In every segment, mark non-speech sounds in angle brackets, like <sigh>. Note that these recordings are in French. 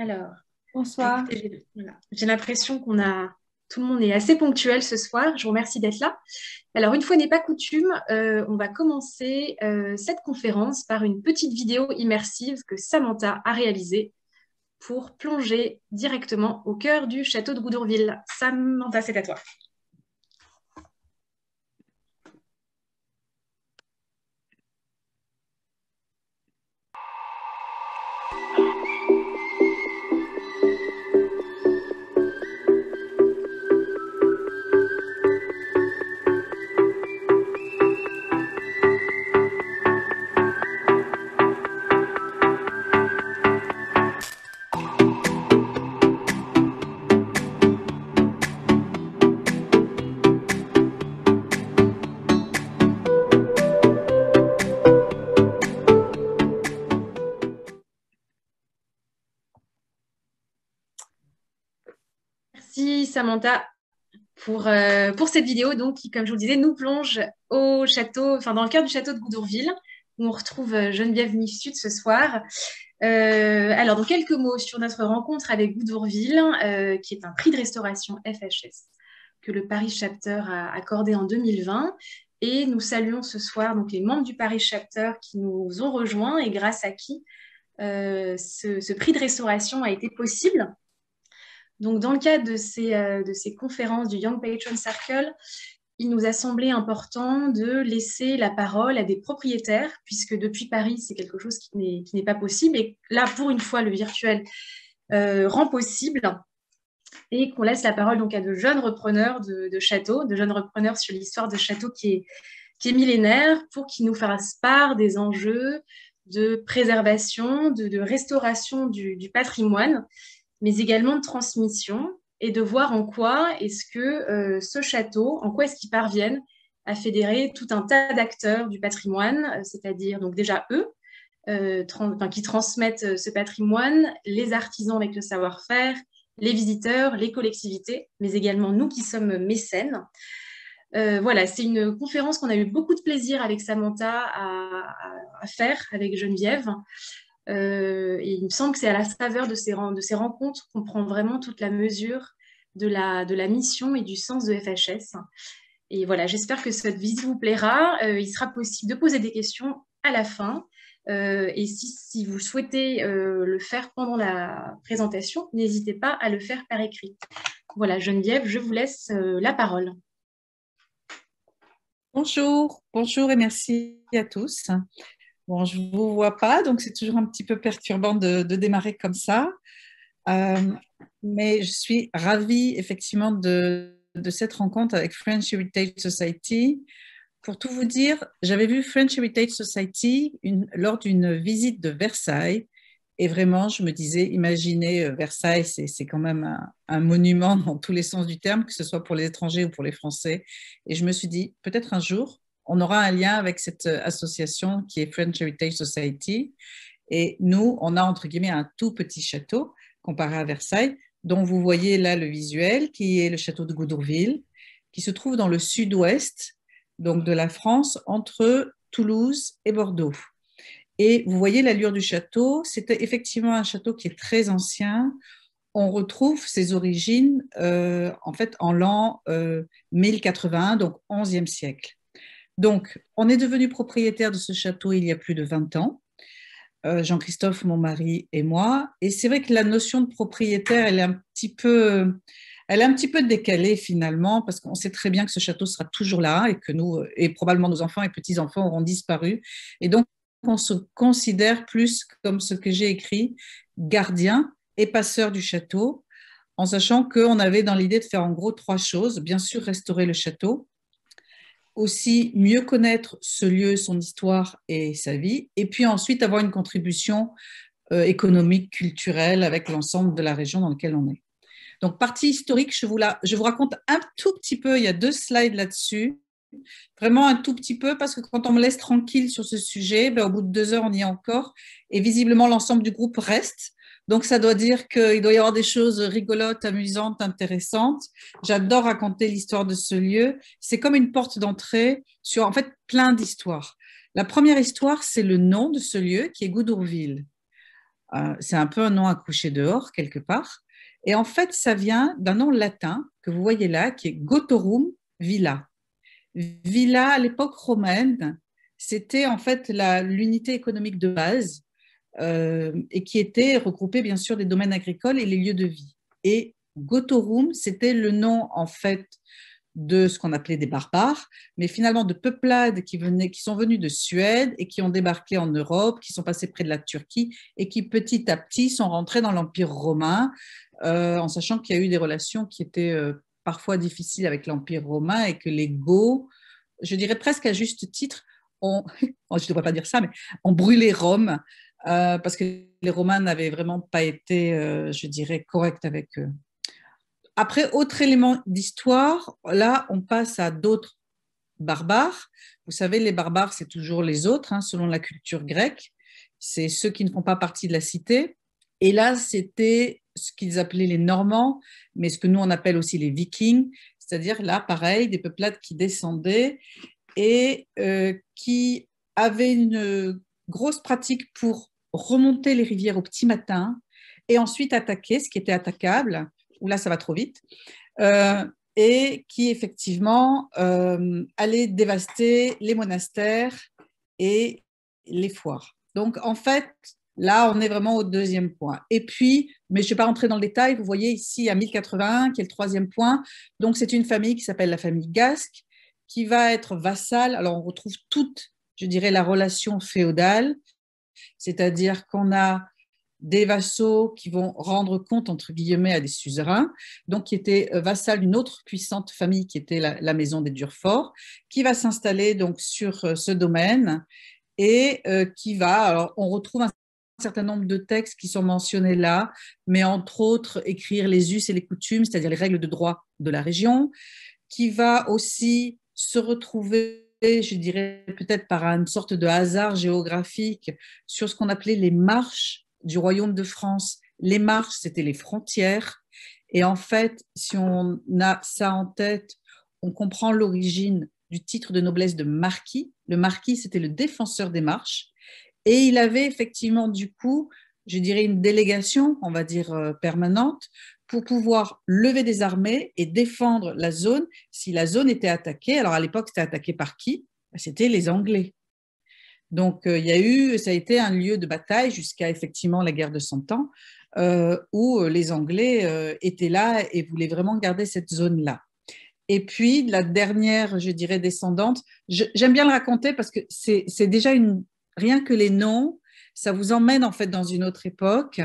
Alors, bonsoir. J'ai l'impression qu'on a tout le monde est assez ponctuel ce soir. Je vous remercie d'être là. Alors, une fois n'est pas coutume, euh, on va commencer euh, cette conférence par une petite vidéo immersive que Samantha a réalisée pour plonger directement au cœur du château de Goudourville. Samantha, c'est à toi. Samantha pour, euh, pour cette vidéo donc, qui, comme je vous le disais, nous plonge au château, enfin dans le cœur du château de Goudourville, où on retrouve euh, Geneviève Mifsud ce soir. Euh, alors, dans quelques mots sur notre rencontre avec Goudourville, qui est un prix de restauration FHS que le Paris Chapter a accordé en 2020. Et nous saluons ce soir donc, les membres du Paris Chapter qui nous ont rejoints et grâce à qui ce, ce, prix de restauration a été possible. Donc, dans le cadre euh, de ces, conférences du Young Patron Circle, il nous a semblé important de laisser la parole à des propriétaires, puisque depuis Paris, c'est quelque chose qui n'est pas possible. Et là, pour une fois, le virtuel euh, rend possible et qu'on laisse la parole donc à de jeunes repreneurs de, châteaux, de jeunes repreneurs sur l'histoire de châteaux qui est, millénaire, pour qu'ils nous fassent part des enjeux de préservation, de, restauration du patrimoine mais également de transmission et de voir en quoi est-ce que euh, ce château, en quoi est-ce qu'ils parviennent à fédérer tout un tas d'acteurs du patrimoine, euh, c'est-à-dire donc déjà eux, euh, qui transmettent ce patrimoine, les artisans avec le savoir-faire, les visiteurs, les collectivités, mais également nous qui sommes mécènes. voilà, c'est une conférence qu'on a eu beaucoup de plaisir avec Samantha à, à faire, avec Geneviève. Euh, et il me semble que c'est à la saveur de ces, rencontres qu'on prend vraiment toute la mesure de la, mission et du sens de FHS. Et voilà, j'espère que cette visite vous plaira. Euh, il sera possible de poser des questions à la fin. Euh, et si, vous souhaitez le faire pendant la présentation, n'hésitez pas à le faire par écrit. Voilà, Geneviève, je vous laisse la parole. Bonjour, bonjour et merci à tous. Bon, je ne vous vois pas, donc c'est toujours un petit peu perturbant de, démarrer comme ça. Euh, mais je suis ravie effectivement de, cette rencontre avec French Heritage Society. Pour tout vous dire, j'avais vu French Heritage Society une, lors d'une visite de Versailles. Et vraiment, je me disais, imaginez euh, Versailles, c'est quand même un, monument dans tous les sens du terme, que ce soit pour les étrangers ou pour les Français. Et je me suis dit, peut-être un jour, on aura un lien avec cette euh, association qui est French Heritage Society. Et nous, on a entre guillemets un tout petit château comparé à Versailles, dont vous voyez là le visuel, qui est le château de Goudourville, qui se trouve dans le sud-ouest donc de la France, entre Toulouse et Bordeaux. Et vous voyez l'allure du château, c'est effectivement un château qui est très ancien. On retrouve ses origines euh, en fait en l'an 1081, euh, donc 11e siècle. Donc, on est devenu propriétaire de ce château il y a plus de 20 ans. Euh, Jean-Christophe, mon mari et moi. Et c'est vrai que la notion de propriétaire, elle est un petit peu, elle est un petit peu décalée finalement, parce qu'on sait très bien que ce château sera toujours là et que nous, euh, et probablement nos enfants et petits-enfants auront disparu. Et donc, on se considère plus comme ce que j'ai écrit, gardien et passeur du château, en sachant qu'on avait dans l'idée de faire en gros trois choses. Bien sûr, restaurer le château, aussi mieux connaître ce lieu, son histoire et sa vie, et puis ensuite avoir une contribution euh, économique, culturelle avec l'ensemble de la région dans laquelle on est. Donc, partie historique, je vous, je vous raconte un tout petit peu, il y a deux slides là-dessus, vraiment un tout petit peu, parce que quand on me laisse tranquille sur ce sujet, ben, au bout de deux heures, on y est encore, et visiblement l'ensemble du groupe reste. Donc, ça doit dire qu'il doit y avoir des choses rigolotes, amusantes, intéressantes. J'adore raconter l'histoire de ce lieu. C'est comme une porte d'entrée sur, en fait, plein d'histoires. La première histoire, c'est le nom de ce lieu qui est Goudourville. Euh, c'est un peu un nom accouché dehors, quelque part. Et en fait, ça vient d'un nom latin que vous voyez là, qui est Gotorum Villa. Villa, à l'époque romaine, c'était en fait l'unité économique de base euh, et qui étaient regroupés, bien sûr des domaines agricoles et les lieux de vie. Et Gotorum, c'était le nom en fait de ce qu'on appelait des barbares, mais finalement de peuplades qui, venaient, qui sont venues de Suède et qui ont débarqué en Europe, qui sont passées près de la Turquie et qui petit à petit sont rentrées dans l'Empire romain, euh, en sachant qu'il y a eu des relations qui étaient euh, parfois difficiles avec l'Empire romain et que les Goths, je dirais presque à juste titre, <laughs> je ne devrais pas dire ça, mais ont brûlé Rome euh, parce que les Romains n'avaient vraiment pas été, euh, je dirais, corrects avec eux. Après, autre élément d'histoire, là, on passe à d'autres barbares. Vous savez, les barbares, c'est toujours les autres, hein, selon la culture grecque. C'est ceux qui ne font pas partie de la cité. Et là, c'était ce qu'ils appelaient les Normands, mais ce que nous, on appelle aussi les Vikings. C'est-à-dire, là, pareil, des peuplades qui descendaient et euh, qui avaient une grosse pratique pour remonter les rivières au petit matin et ensuite attaquer ce qui était attaquable, où là ça va trop vite, euh, et qui effectivement euh, allait dévaster les monastères et les foires. Donc en fait, là on est vraiment au deuxième point. Et puis, mais je ne vais pas rentrer dans le détail, vous voyez ici à 1081 qui est le troisième point, donc c'est une famille qui s'appelle la famille Gasque qui va être vassale. Alors on retrouve toute, je dirais, la relation féodale c'est-à-dire qu'on a des vassaux qui vont rendre compte, entre guillemets, à des suzerains, donc qui étaient euh, vassal d'une autre puissante famille qui était la, maison des Durfort, qui va s'installer donc sur euh, ce domaine et euh, qui va, on retrouve un certain nombre de textes qui sont mentionnés là, mais entre autres écrire les us et les coutumes, c'est-à-dire les règles de droit de la région, qui va aussi se retrouver je dirais peut-être par une sorte de hasard géographique, sur ce qu'on appelait les marches du royaume de France. Les marches, c'était les frontières. Et en fait, si on a ça en tête, on comprend l'origine du titre de noblesse de marquis. Le marquis, c'était le défenseur des marches. Et il avait effectivement, du coup, je dirais, une délégation, on va dire, euh, permanente pour pouvoir lever des armées et défendre la zone si la zone était attaquée. Alors à l'époque, c'était attaqué par qui bah, C'était les Anglais. Donc euh, il y a eu, ça a été un lieu de bataille jusqu'à effectivement la guerre de Cent Ans, euh, où euh, les Anglais étaient là et voulaient vraiment garder cette zone-là. Et puis la dernière, je dirais descendante, j'aime bien le raconter parce que c'est déjà une, rien que les noms, ça vous emmène en fait dans une autre époque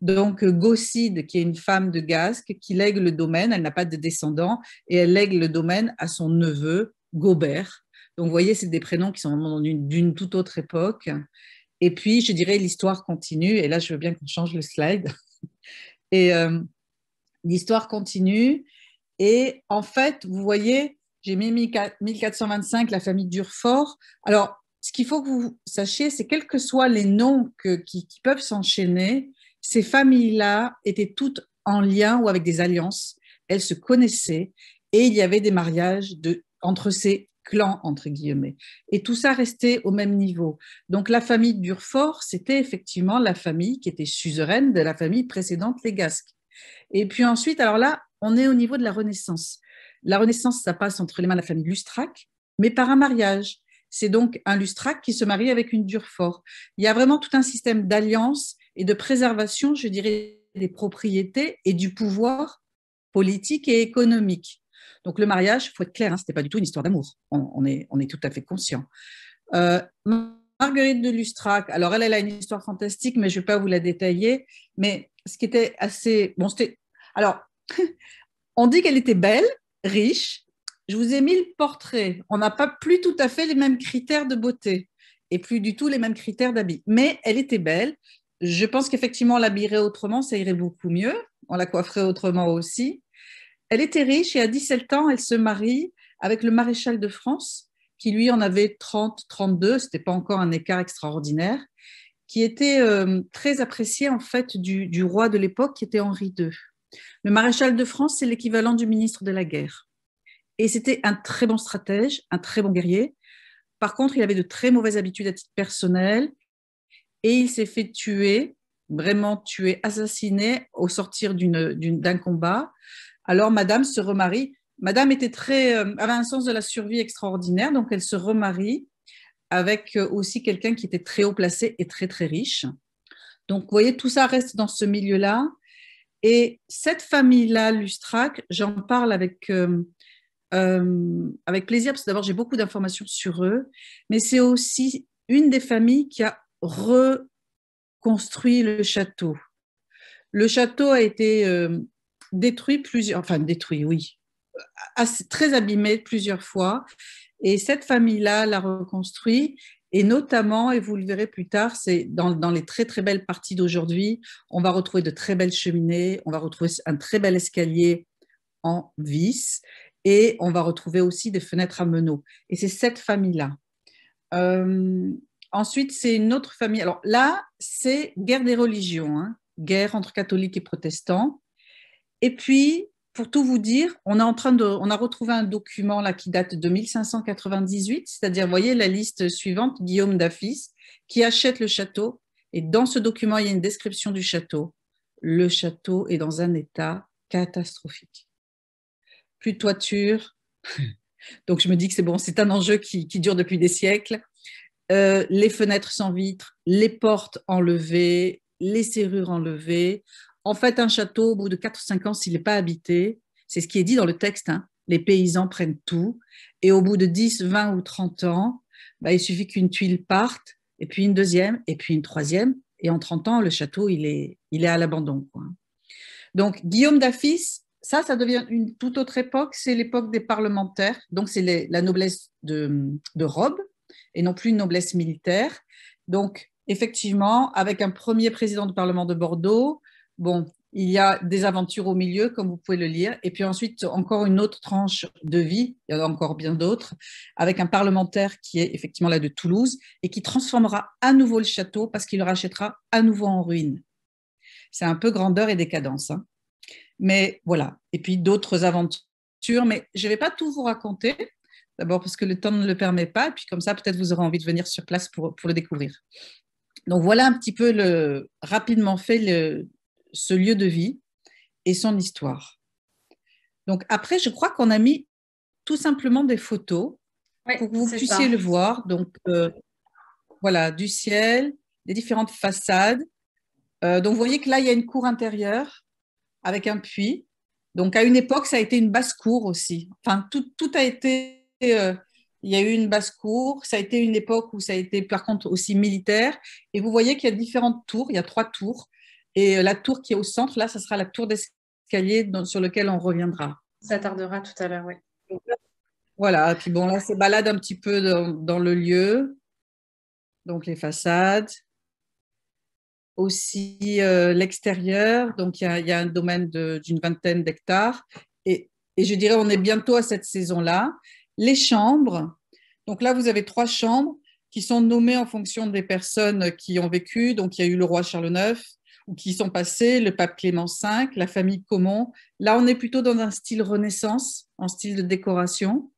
donc euh, Gaucide, qui est une femme de Gasque, qui lègue le domaine, elle n'a pas de descendants, et elle lègue le domaine à son neveu, Gobert. Donc vous voyez, c'est des prénoms qui sont vraiment d'une toute autre époque. Et puis, je dirais, l'histoire continue, et là, je veux bien qu'on change le slide. <laughs> Et euh, l'histoire continue, et en fait, vous voyez, j'ai mis 1425, la famille Durfort. Alors, ce qu'il faut que vous sachiez, c'est quels que soient les noms qui peuvent s'enchaîner, ces familles-là étaient toutes en lien ou avec des alliances, elles se connaissaient et il y avait des mariages entre ces clans, entre guillemets. Et tout ça restait au même niveau. Donc la famille Durfort, c'était effectivement la famille qui était suzeraine de la famille précédente, les Gasques. Et puis ensuite, alors là, on est au niveau de la Renaissance. La Renaissance, ça passe entre les mains de la famille Lustrac, mais par un mariage. C'est donc un Lustrac qui se marie avec une Durfort. Il y a vraiment tout un système d'alliances et de préservation, je dirais, des propriétés et du pouvoir politique et économique. Donc le mariage, il faut être clair, hein, ce n'était pas du tout une histoire d'amour, on, est, on est tout à fait conscient. Euh, Marguerite de Lustrac, alors elle, elle a une histoire fantastique, mais je ne vais pas vous la détailler, mais ce qui était assez... Bon, c'était... Alors, <laughs> on dit qu'elle était belle, riche, je vous ai mis le portrait, on n'a pas plus tout à fait les mêmes critères de beauté et plus du tout les mêmes critères d'habit, mais elle était belle, je pense qu'effectivement, on l'habillerait autrement, ça irait beaucoup mieux. On la coifferait autrement aussi. Elle était riche et à 17 ans, elle se marie avec le maréchal de France, qui lui en avait 30, 32, c'était pas encore un écart extraordinaire, qui était euh, très apprécié en fait du roi de l'époque, qui était Henri II. Le maréchal de France, c'est l'équivalent du ministre de la guerre. Et c'était un très bon stratège, un très bon guerrier. Par contre, il avait de très mauvaises habitudes à titre personnel et il s'est fait tuer, vraiment tuer, assassiné au sortir d'un combat. Alors Madame se remarie. Madame était très, euh, avait un sens de la survie extraordinaire, donc elle se remarie avec euh, aussi quelqu'un qui était très haut placé et très très riche. Donc vous voyez, tout ça reste dans ce milieu-là. Et cette famille-là, Lustrac, j'en parle avec, euh, avec plaisir, parce que d'abord j'ai beaucoup d'informations sur eux, mais c'est aussi une des familles qui a reconstruit le château. Le château a été euh, détruit plusieurs, enfin détruit, oui, très abîmé plusieurs fois. Et cette famille-là l'a reconstruit. Et notamment, et vous le verrez plus tard, c'est dans, les très très belles parties d'aujourd'hui, on va retrouver de très belles cheminées, on va retrouver un très bel escalier en vis, et on va retrouver aussi des fenêtres à meneaux. Et c'est cette famille-là. Euh, Ensuite, c'est une autre famille. Alors là, c'est guerre des religions, hein. guerre entre catholiques et protestants. Et puis, pour tout vous dire, on, est en train de, on a retrouvé un document là qui date de 1598, c'est-à-dire, vous voyez la liste suivante, Guillaume d'Affis, qui achète le château. Et dans ce document, il y a une description du château. Le château est dans un état catastrophique. Plus de toiture. <laughs> Donc je me dis que c'est bon, c'est un enjeu qui, qui dure depuis des siècles. Euh, les fenêtres sans vitres, les portes enlevées, les serrures enlevées. En fait, un château, au bout de 4-5 ans, s'il n'est pas habité, c'est ce qui est dit dans le texte, hein, les paysans prennent tout. Et au bout de 10, 20 ou 30 ans, bah, il suffit qu'une tuile parte, et puis une deuxième, et puis une troisième. Et en 30 ans, le château, il est, il est à l'abandon. Donc, Guillaume d'Affis, ça, ça devient une toute autre époque. C'est l'époque des parlementaires. Donc, c'est la noblesse de, de robe et non plus une noblesse militaire. Donc, effectivement, avec un premier président du Parlement de Bordeaux, bon, il y a des aventures au milieu, comme vous pouvez le lire, et puis ensuite encore une autre tranche de vie, il y en a encore bien d'autres, avec un parlementaire qui est effectivement là de Toulouse et qui transformera à nouveau le château parce qu'il le rachètera à nouveau en ruine. C'est un peu grandeur et décadence. Hein. Mais voilà, et puis d'autres aventures, mais je ne vais pas tout vous raconter D'abord parce que le temps ne le permet pas, puis comme ça, peut-être vous aurez envie de venir sur place pour, pour le découvrir. Donc voilà un petit peu le, rapidement fait le, ce lieu de vie et son histoire. Donc après, je crois qu'on a mis tout simplement des photos pour que vous puissiez le voir. Donc euh, voilà, du ciel, des différentes façades. Euh, donc vous voyez que là, il y a une cour intérieure avec un puits. Donc à une époque, ça a été une basse cour aussi. Enfin, tout, tout a été euh, il y a eu une basse-cour, ça a été une époque où ça a été par contre aussi militaire. Et vous voyez qu'il y a différentes tours, il y a trois tours. Et euh, la tour qui est au centre, là, ça sera la tour d'escalier sur laquelle on reviendra. Ça tardera tout à l'heure, oui. Voilà, puis bon, là, c'est balade un petit peu dans, le lieu, donc les façades, aussi euh, l'extérieur, donc il y, a un domaine d'une vingtaine d'hectares, et je dirais on est bientôt à cette saison-là, les chambres. Donc là, vous avez trois chambres qui sont nommées en fonction des personnes qui ont vécu. Donc il y a eu le roi Charles IX, ou qui sont passés, le pape Clément V, la famille Comon. Là, on est plutôt dans un style Renaissance, en style de décoration.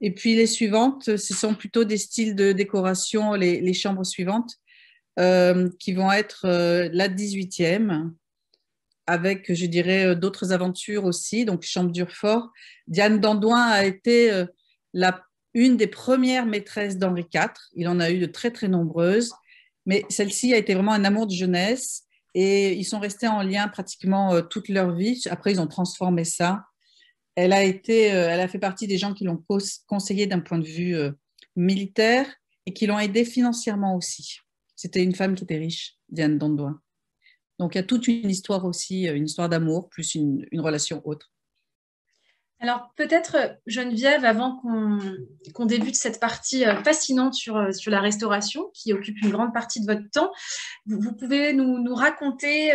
Et puis les suivantes, ce sont plutôt des styles de décoration, les, chambres suivantes, euh, qui vont être euh, la 18e, avec, je dirais, euh, d'autres aventures aussi, donc Chambre d'Urfort. Diane Dandouin a été une des premières maîtresses d'Henri IV. Il en a eu de très, très nombreuses, mais celle-ci a été vraiment un amour de jeunesse et ils sont restés en lien pratiquement euh, toute leur vie. Après, ils ont transformé ça. Elle a, été, euh, elle a fait partie des gens qui l'ont conseillé d'un point de vue euh, militaire et qui l'ont aidé financièrement aussi. C'était une femme qui était riche, Diane Dandoin. Donc il y a toute une histoire aussi, une histoire d'amour, plus une relation autre. Alors peut-être euh, Geneviève, avant qu'on débute cette partie euh, fascinante euh, sur, la restauration qui occupe une grande partie de votre temps, vous, pouvez nous, raconter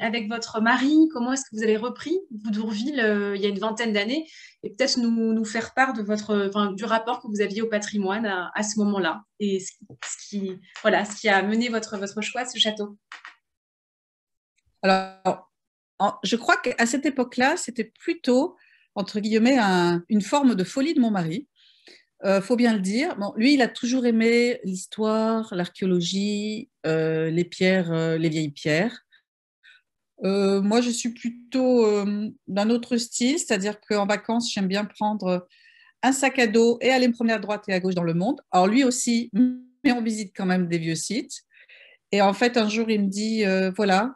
avec votre mari comment est-ce que vous avez repris Boudourville il y a une vingtaine d'années et peut-être nous, faire part de votre, du rapport que vous aviez au patrimoine à, ce moment-là et ce, qui, voilà, ce qui a mené votre, votre choix à ce château. Alors, je crois qu'à cette époque-là, c'était plutôt entre guillemets, une forme de folie de mon mari. Euh, faut bien le dire. Bon, lui, il a toujours aimé l'histoire, l'archéologie, euh, les pierres, euh, les vieilles pierres. Euh, moi, je suis plutôt d'un autre style, c'est-à-dire qu'en vacances, j'aime bien prendre un sac à dos et aller me promener à droite et à gauche dans le monde. Alors lui aussi, mais on visite quand même des vieux sites. Et en fait, un jour, il me dit, voilà,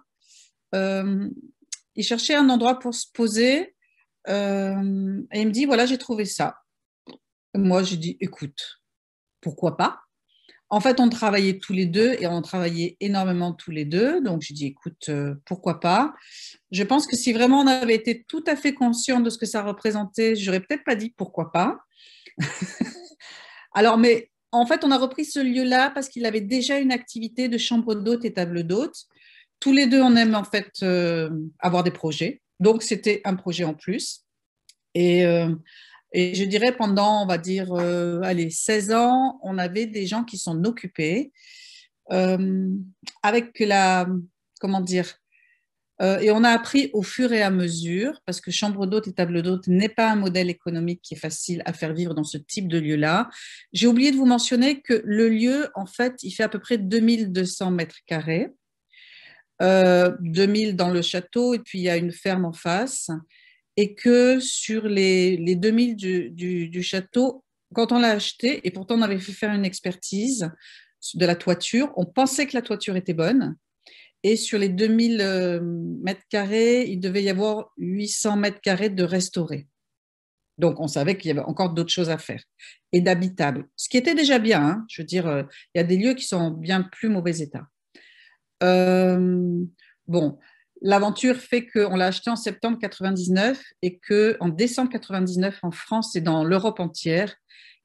il cherchait un endroit pour se poser euh, et il me dit, voilà, j'ai trouvé ça. Moi, j'ai dit, écoute, pourquoi pas En fait, on travaillait tous les deux et on travaillait énormément tous les deux. Donc, j'ai dit, écoute, euh, pourquoi pas Je pense que si vraiment on avait été tout à fait conscient de ce que ça représentait, j'aurais peut-être pas dit pourquoi pas. <laughs> Alors, mais en fait, on a repris ce lieu-là parce qu'il avait déjà une activité de chambre d'hôte et table d'hôte. Tous les deux, on aime en fait euh, avoir des projets. Donc, c'était un projet en plus. Et, euh, je dirais pendant, on va dire, euh, allez, 16 ans, on avait des gens qui s'en occupaient euh, avec la, comment dire, et on a appris au fur et à mesure, parce que chambre d'hôte et table d'hôte n'est pas un modèle économique qui est facile à faire vivre dans ce type de lieu-là. J'ai oublié de vous mentionner que le lieu, en fait, il fait à peu près 2200 mètres carrés. 2000 euh, dans le château, et puis il y a une ferme en face, et que sur les, les 2000 du, château, quand on l'a acheté, et pourtant on avait fait faire une expertise de la toiture, on pensait que la toiture était bonne, et sur les 2000 euh, mètres carrés, il devait y avoir 800 mètres carrés de restaurés. Donc, on savait qu'il y avait encore d'autres choses à faire et d'habitables ce qui était déjà bien. Hein. Je veux dire, euh, il y a des lieux qui sont en bien plus mauvais état. Euh, bon, l'aventure fait qu'on l'a acheté en septembre 99 et que en décembre 99 en France et dans l'Europe entière,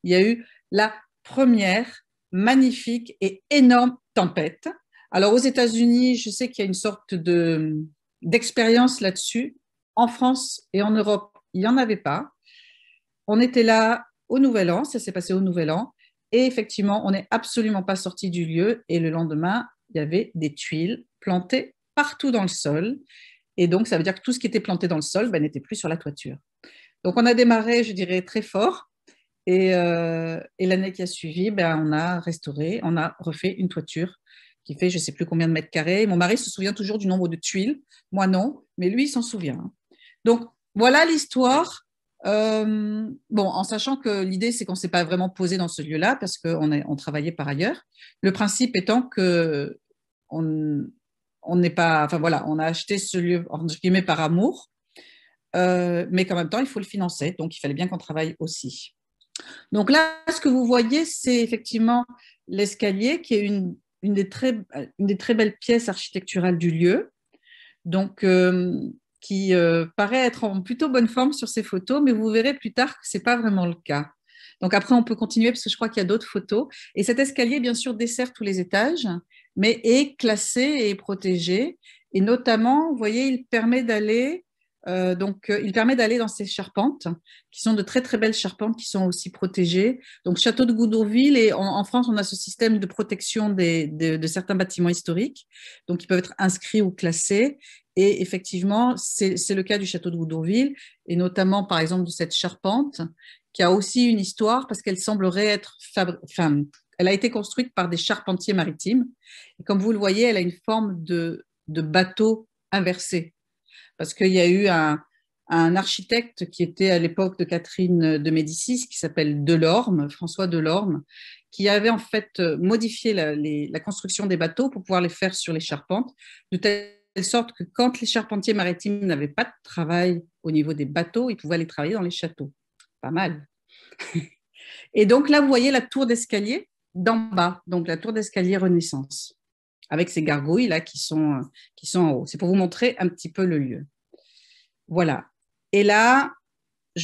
il y a eu la première magnifique et énorme tempête. Alors aux États-Unis, je sais qu'il y a une sorte de d'expérience là-dessus. En France et en Europe, il n'y en avait pas. On était là au Nouvel An, ça s'est passé au Nouvel An, et effectivement, on n'est absolument pas sorti du lieu. Et le lendemain, il y avait des tuiles plantées partout dans le sol. Et donc, ça veut dire que tout ce qui était planté dans le sol ben, n'était plus sur la toiture. Donc, on a démarré, je dirais, très fort. Et, euh, l'année qui a suivi, ben, on a restauré, on a refait une toiture qui fait je ne sais plus combien de mètres carrés. Mon mari se souvient toujours du nombre de tuiles, moi non, mais lui, il s'en souvient. Hein. Donc, voilà l'histoire euh, bon, en sachant que l'idée, c'est qu'on ne s'est pas vraiment posé dans ce lieu-là parce qu'on on travaillait par ailleurs. Le principe étant que on n'est pas, enfin voilà, on a acheté ce lieu entre guillemets par amour, euh, mais qu'en même temps, il faut le financer, donc il fallait bien qu'on travaille aussi. Donc là, ce que vous voyez, c'est effectivement l'escalier qui est une, une, des très, une, des très, belles pièces architecturales du lieu. Donc, euh, qui euh, paraît être en plutôt bonne forme sur ces photos, mais vous verrez plus tard que ce n'est pas vraiment le cas. Donc après, on peut continuer parce que je crois qu'il y a d'autres photos. Et cet escalier, bien sûr, dessert tous les étages, mais est classé et protégé. Et notamment, vous voyez, il permet d'aller euh, donc, euh, il permet d'aller dans ces charpentes, qui sont de très très belles charpentes, qui sont aussi protégées. Donc, château de Goudourville, et en, France, on a ce système de protection des, de, de, certains bâtiments historiques, donc ils peuvent être inscrits ou classés. Et effectivement, c'est le cas du château de Goudonville, et notamment par exemple de cette charpente, qui a aussi une histoire parce qu'elle semblerait être enfin, elle a été construite par des charpentiers maritimes. Et comme vous le voyez, elle a une forme de, de bateau inversé. Parce qu'il y a eu un, un, architecte qui était à l'époque de Catherine de Médicis, qui s'appelle Delorme, François Delorme, qui avait en fait modifié la, la construction des bateaux pour pouvoir les faire sur les charpentes, de telle sorte que quand les charpentiers maritimes n'avaient pas de travail au niveau des bateaux, ils pouvaient aller travailler dans les châteaux. Pas mal. <laughs> Et donc là, vous voyez la tour d'escalier d'en bas, donc la tour d'escalier Renaissance, avec ces gargouilles là qui sont, qui sont en haut. C'est pour vous montrer un petit peu le lieu. Voilà. Et là,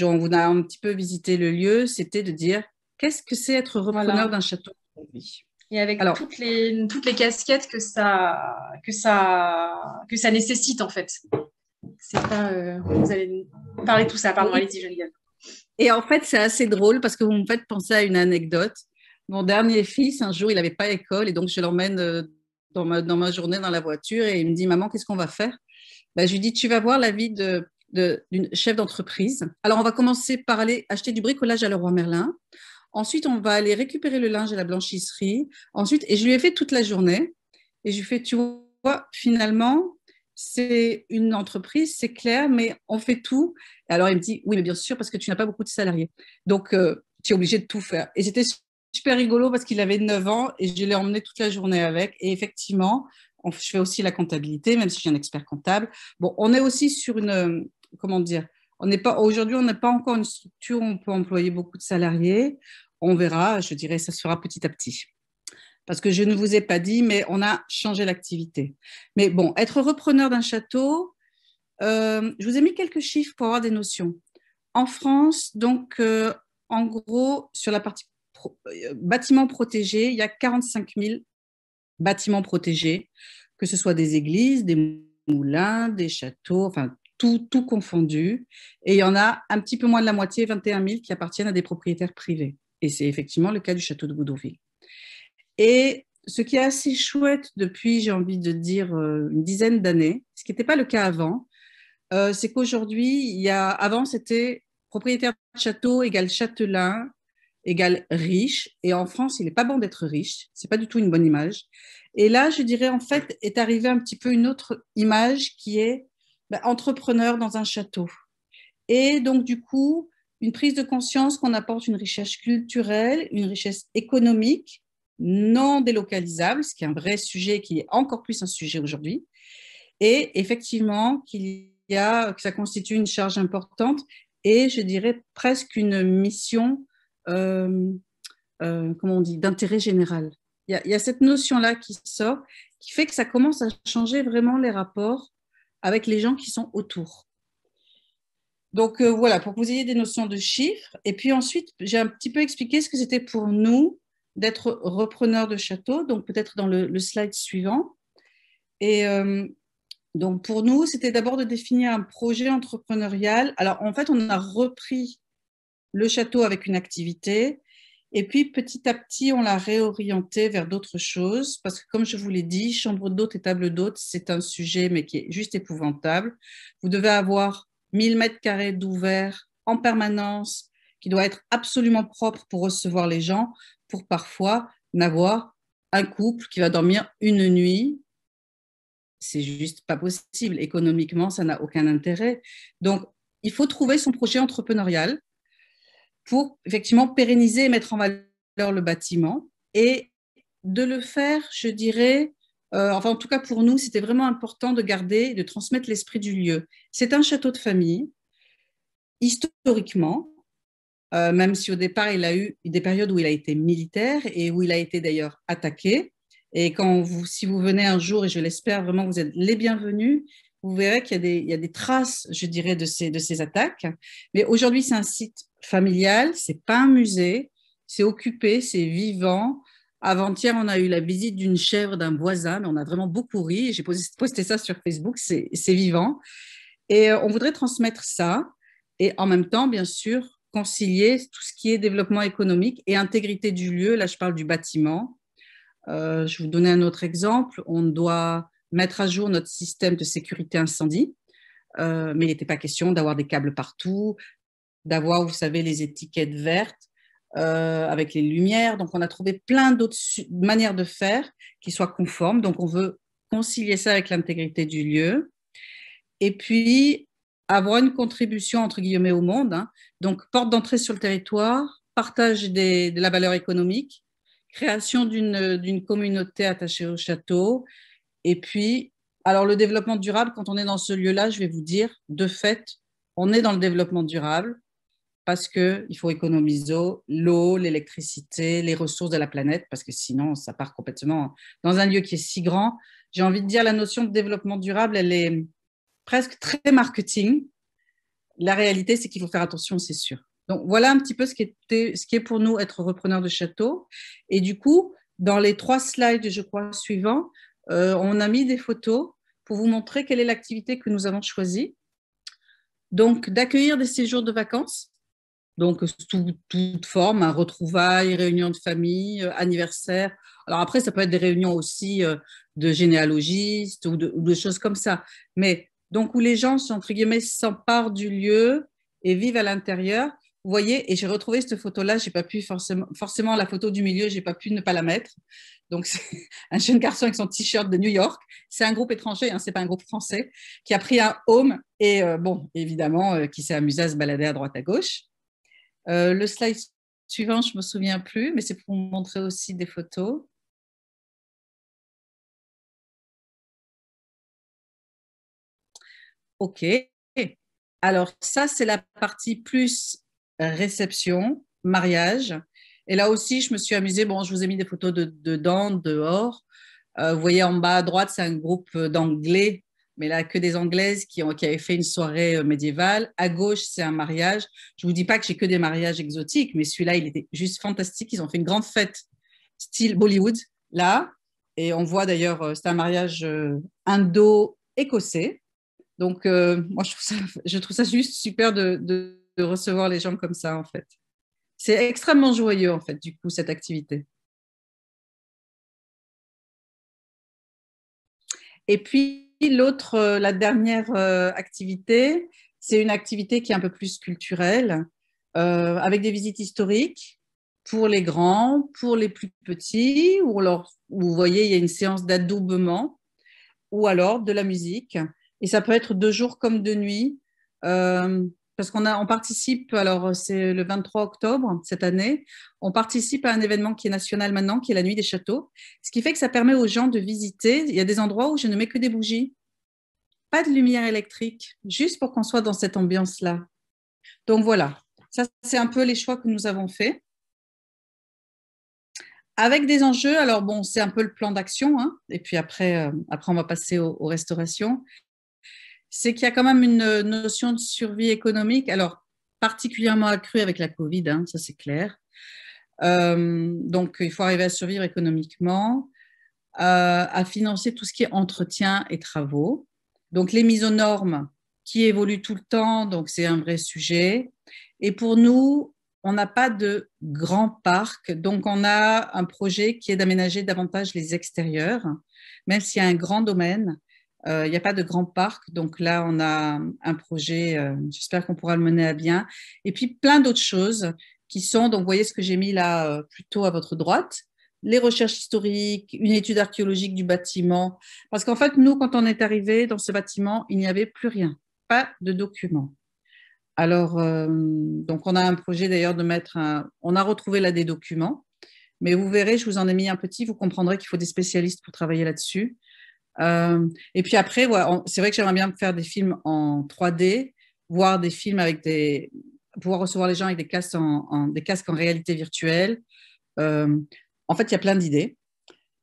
on vous a un petit peu visité le lieu, c'était de dire qu'est-ce que c'est être repreneur d'un château aujourd'hui et avec toutes, les, toutes les casquettes que ça, que, ça, que ça nécessite en fait. C'est euh, vous allez parler de tout ça, pardon, allez-y Geneviève. Et en fait, c'est assez drôle parce que vous me faites penser à une anecdote. Mon dernier fils, un jour, il n'avait pas école et donc je l'emmène euh, dans ma, dans ma journée dans la voiture et il me dit Maman, qu'est-ce qu'on va faire ben, Je lui dis Tu vas voir la vie d'une chef d'entreprise. Alors, on va commencer par aller acheter du bricolage à Leroy Merlin. Ensuite, on va aller récupérer le linge à la blanchisserie. Ensuite, et je lui ai fait toute la journée. Et je lui ai fait, tu vois, finalement, c'est une entreprise, c'est clair, mais on fait tout. alors, il me dit, oui, mais bien sûr, parce que tu n'as pas beaucoup de salariés. Donc, euh, tu es obligé de tout faire. Et c'était super rigolo parce qu'il avait 9 ans et je l'ai emmené toute la journée avec. Et effectivement, je fais aussi la comptabilité, même si j'ai un expert comptable. Bon, on est aussi sur une, euh, comment dire, aujourd'hui, on n'a pas encore une structure où on peut employer beaucoup de salariés. On verra, je dirais, ça se petit à petit. Parce que je ne vous ai pas dit, mais on a changé l'activité. Mais bon, être repreneur d'un château, euh, je vous ai mis quelques chiffres pour avoir des notions. En France, donc, euh, en gros, sur la partie euh, bâtiments protégés, il y a 45 000 bâtiments protégés, que ce soit des églises, des moulins, des châteaux, enfin tout, tout confondu. Et il y en a un petit peu moins de la moitié, 21 000, qui appartiennent à des propriétaires privés. Et c'est effectivement le cas du château de Boudouville. Et ce qui est assez chouette depuis, j'ai envie de dire, euh, une dizaine d'années, ce qui n'était pas le cas avant, euh, c'est qu'aujourd'hui, il y avant c'était propriétaire de château égale châtelain égale riche. Et en France, il n'est pas bon d'être riche. C'est pas du tout une bonne image. Et là, je dirais en fait est arrivée un petit peu une autre image qui est bah, entrepreneur dans un château. Et donc, du coup, une prise de conscience qu'on apporte une richesse culturelle, une richesse économique, non délocalisable, ce qui est un vrai sujet qui est encore plus un sujet aujourd'hui. Et effectivement, qu'il y a, que ça constitue une charge importante et je dirais presque une mission, euh, euh, comment on dit, d'intérêt général. Il il y a cette notion-là qui sort, qui fait que ça commence à changer vraiment les rapports avec les gens qui sont autour. Donc euh, voilà, pour que vous ayez des notions de chiffres. Et puis ensuite, j'ai un petit peu expliqué ce que c'était pour nous d'être repreneur de château, donc peut-être dans le, slide suivant. Et euh, donc pour nous, c'était d'abord de définir un projet entrepreneurial. Alors en fait, on a repris le château avec une activité, et puis petit à petit, on l'a réorienté vers d'autres choses, parce que comme je vous l'ai dit, chambre d'hôte et table d'hôte, c'est un sujet, mais qui est juste épouvantable. Vous devez avoir 1000 mètres carrés d'ouvert en permanence, qui doit être absolument propre pour recevoir les gens, pour parfois n'avoir un couple qui va dormir une nuit. C'est juste pas possible. Économiquement, ça n'a aucun intérêt. Donc, il faut trouver son projet entrepreneurial pour effectivement pérenniser et mettre en valeur le bâtiment et de le faire, je dirais, euh, enfin en tout cas pour nous, c'était vraiment important de garder, et de transmettre l'esprit du lieu. C'est un château de famille, historiquement, euh, même si au départ il a eu des périodes où il a été militaire et où il a été d'ailleurs attaqué. Et quand si vous venez un jour, et je l'espère vraiment, vous êtes les bienvenus, vous verrez qu'il y, a des traces, je dirais, de ces, attaques. Mais aujourd'hui, c'est un site familial, c'est pas un musée, c'est occupé, c'est vivant. Avant-hier, on a eu la visite d'une chèvre d'un voisin, mais on a vraiment beaucoup ri. J'ai posté ça sur Facebook, c'est vivant. Et euh, on voudrait transmettre ça et en même temps, bien sûr, concilier tout ce qui est développement économique et intégrité du lieu. Là, je parle du bâtiment. Euh, je vous donner un autre exemple. On doit mettre à jour notre système de sécurité incendie, euh, mais il n'était pas question d'avoir des câbles partout, d'avoir, vous savez, les étiquettes vertes euh, avec les lumières. Donc, on a trouvé plein d'autres manières de faire qui soient conformes. Donc, on veut concilier ça avec l'intégrité du lieu. Et puis, avoir une contribution, entre guillemets, au monde. Hein. Donc, porte d'entrée sur le territoire, partage de la valeur économique, création d'une communauté attachée au château, et puis, alors le développement durable, quand on est dans ce lieu-là, je vais vous dire, de fait, on est dans le développement durable parce qu'il faut économiser l'eau, l'électricité, les ressources de la planète, parce que sinon, ça part complètement dans un lieu qui est si grand. J'ai envie de dire, la notion de développement durable, elle est presque très marketing. La réalité, c'est qu'il faut faire attention, c'est sûr. Donc voilà un petit peu ce qui, ce qui est pour nous être repreneur de château. Et du coup, dans les trois slides, je crois, suivants, euh, on a mis des photos pour vous montrer quelle est l'activité que nous avons choisie. Donc, d'accueillir des séjours de vacances, donc sous toute forme, hein, retrouvailles, réunions de famille, euh, anniversaires. anniversaire. Alors après, ça peut être des réunions aussi euh, de généalogistes ou de, choses comme ça. Mais donc où les gens, entre guillemets, s'emparent du lieu et vivent à l'intérieur. Vous voyez, et j'ai retrouvé cette photo-là, j'ai pas pu forcément, forcément la photo du milieu, j'ai pas pu ne pas la mettre donc c'est <laughs> un jeune garçon avec son t-shirt de New York. C'est un groupe étranger, hein, c'est pas un groupe français, qui a pris un home et euh, bon, évidemment, euh, qui s'est amusé à se balader à droite à gauche. Euh, le slide suivant, je ne me souviens plus, mais c'est pour vous montrer aussi des photos. Ok. Alors ça, c'est la partie plus réception, mariage. Et là aussi, je me suis amusée. Bon, je vous ai mis des photos de dedans, dehors. Euh, vous voyez en bas à droite, c'est un groupe d'anglais, mais là que des anglaises qui, ont, avaient fait une soirée euh, médiévale. À gauche, c'est un mariage. Je vous dis pas que j'ai que des mariages exotiques, mais celui-là, il était juste fantastique. Ils ont fait une grande fête style Bollywood là, et on voit d'ailleurs, euh, c'est un mariage indo-écossais. Donc, moi, je trouve, ça, juste super de recevoir les gens comme ça, en fait. C'est extrêmement joyeux, en fait, du coup, cette activité. Et puis, l'autre, euh, la dernière euh, activité, c'est une activité qui est un peu plus culturelle, euh, avec des visites historiques pour les grands, pour les plus petits, où, vous voyez, il y a une séance d'adoubement, ou alors de la musique. Et ça peut être de jour comme de nuit parce qu'on on participe, alors euh, c'est le 23 octobre cette année, on participe à un événement qui est national maintenant, qui est la Nuit des Châteaux, ce qui fait que ça permet aux gens de visiter. Il y a des endroits où je ne mets que des bougies, pas de lumière électrique, juste pour qu'on soit dans cette ambiance-là. Donc voilà, ça c'est un peu les choix que nous avons faits. Avec des enjeux, alors bon, c'est un peu le plan d'action, hein. et puis après, euh, après on va passer aux restaurations c'est qu'il y a quand même une euh, notion de survie économique, alors particulièrement accrue avec la Covid, hein, ça c'est clair. Euh, donc il faut arriver à survivre économiquement, euh, à financer tout ce qui est entretien et travaux. Donc les mises aux normes qui évoluent tout le temps, donc c'est un vrai sujet. Et pour nous, on n'a pas de grand parc, donc on a un projet qui est d'aménager davantage les extérieurs, même s'il y a un grand domaine. Euh, il n'y a pas de grand parc, donc là, on a un projet, euh, j'espère qu'on pourra le mener à bien. Et puis, plein d'autres choses qui sont, donc, vous voyez ce que j'ai mis là euh, plutôt à votre droite, les recherches historiques, une étude archéologique du bâtiment. Parce qu'en fait, nous, quand on est arrivé dans ce bâtiment, il n'y avait plus rien, pas de documents. Alors, donc, on a un projet d'ailleurs de mettre On a retrouvé là des documents, mais vous verrez, je vous en ai mis un petit, vous comprendrez qu'il faut des spécialistes pour travailler là-dessus. Euh, et puis après, c'est vrai que j'aimerais bien faire des films en 3D, voir des films avec des. pouvoir recevoir les gens avec des casques en, des casques en réalité virtuelle. Euh, en fait, il y a plein d'idées.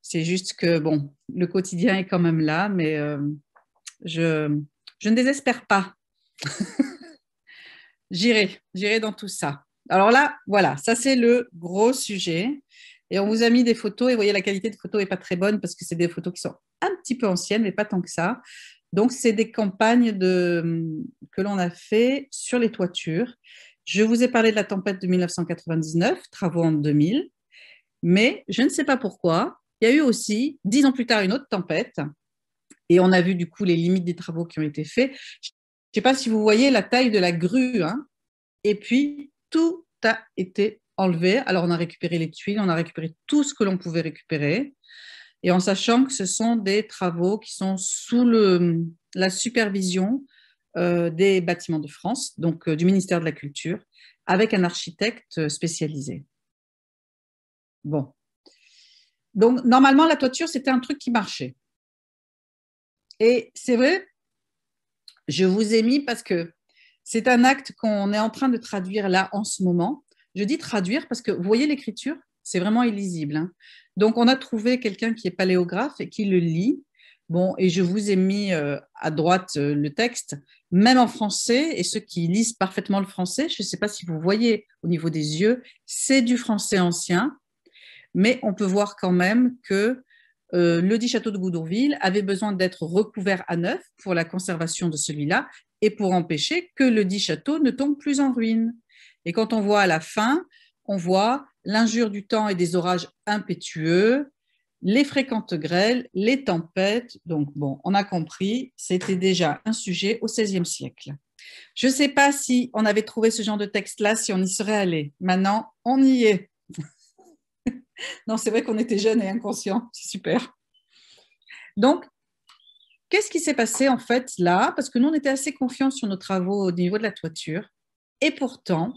C'est juste que, bon, le quotidien est quand même là, mais euh, je, je ne désespère pas. <laughs> j'irai, j'irai dans tout ça. Alors là, voilà, ça c'est le gros sujet. Et on vous a mis des photos, et vous voyez, la qualité de photos n'est pas très bonne parce que c'est des photos qui sont un petit peu ancienne, mais pas tant que ça. Donc, c'est des campagnes hum, que l'on a fait sur les toitures. Je vous ai parlé de la tempête de 1999, travaux en 2000, mais je ne sais pas pourquoi, il y a eu aussi, dix ans plus tard, une autre tempête, et on a vu du coup les limites des travaux qui ont été faits. Je ne sais pas si vous voyez la taille de la grue, hein. et puis tout a été enlevé. Alors, on a récupéré les tuiles, on a récupéré tout ce que l'on pouvait récupérer et en sachant que ce sont des travaux qui sont sous la supervision euh, des bâtiments de France, donc euh, du ministère de la Culture, avec un architecte euh, spécialisé. Bon. Donc, normalement, la toiture, c'était un truc qui marchait. Et c'est vrai, je vous ai mis parce que c'est un acte qu'on est en train de traduire là en ce moment. Je dis traduire parce que vous voyez l'écriture c'est vraiment illisible. Hein. Donc, on a trouvé quelqu'un qui est paléographe et qui le lit. Bon, et je vous ai mis euh, à droite euh, le texte, même en français, et ceux qui lisent parfaitement le français, je ne sais pas si vous voyez au niveau des yeux, c'est du français ancien, mais on peut voir quand même que euh, le dit château de Goudourville avait besoin d'être recouvert à neuf pour la conservation de celui-là et pour empêcher que le dit château ne tombe plus en ruine. Et quand on voit à la fin on voit l'injure du temps et des orages impétueux, les fréquentes grêles, les tempêtes. Donc, bon, on a compris, c'était déjà un sujet au XVIe siècle. Je ne sais pas si on avait trouvé ce genre de texte-là, si on y serait allé. Maintenant, on y est. <laughs> non, c'est vrai qu'on était jeune et inconscient. c'est super. Donc, qu'est-ce qui s'est passé en fait là Parce que nous, on était assez confiants sur nos travaux au niveau de la toiture. Et pourtant,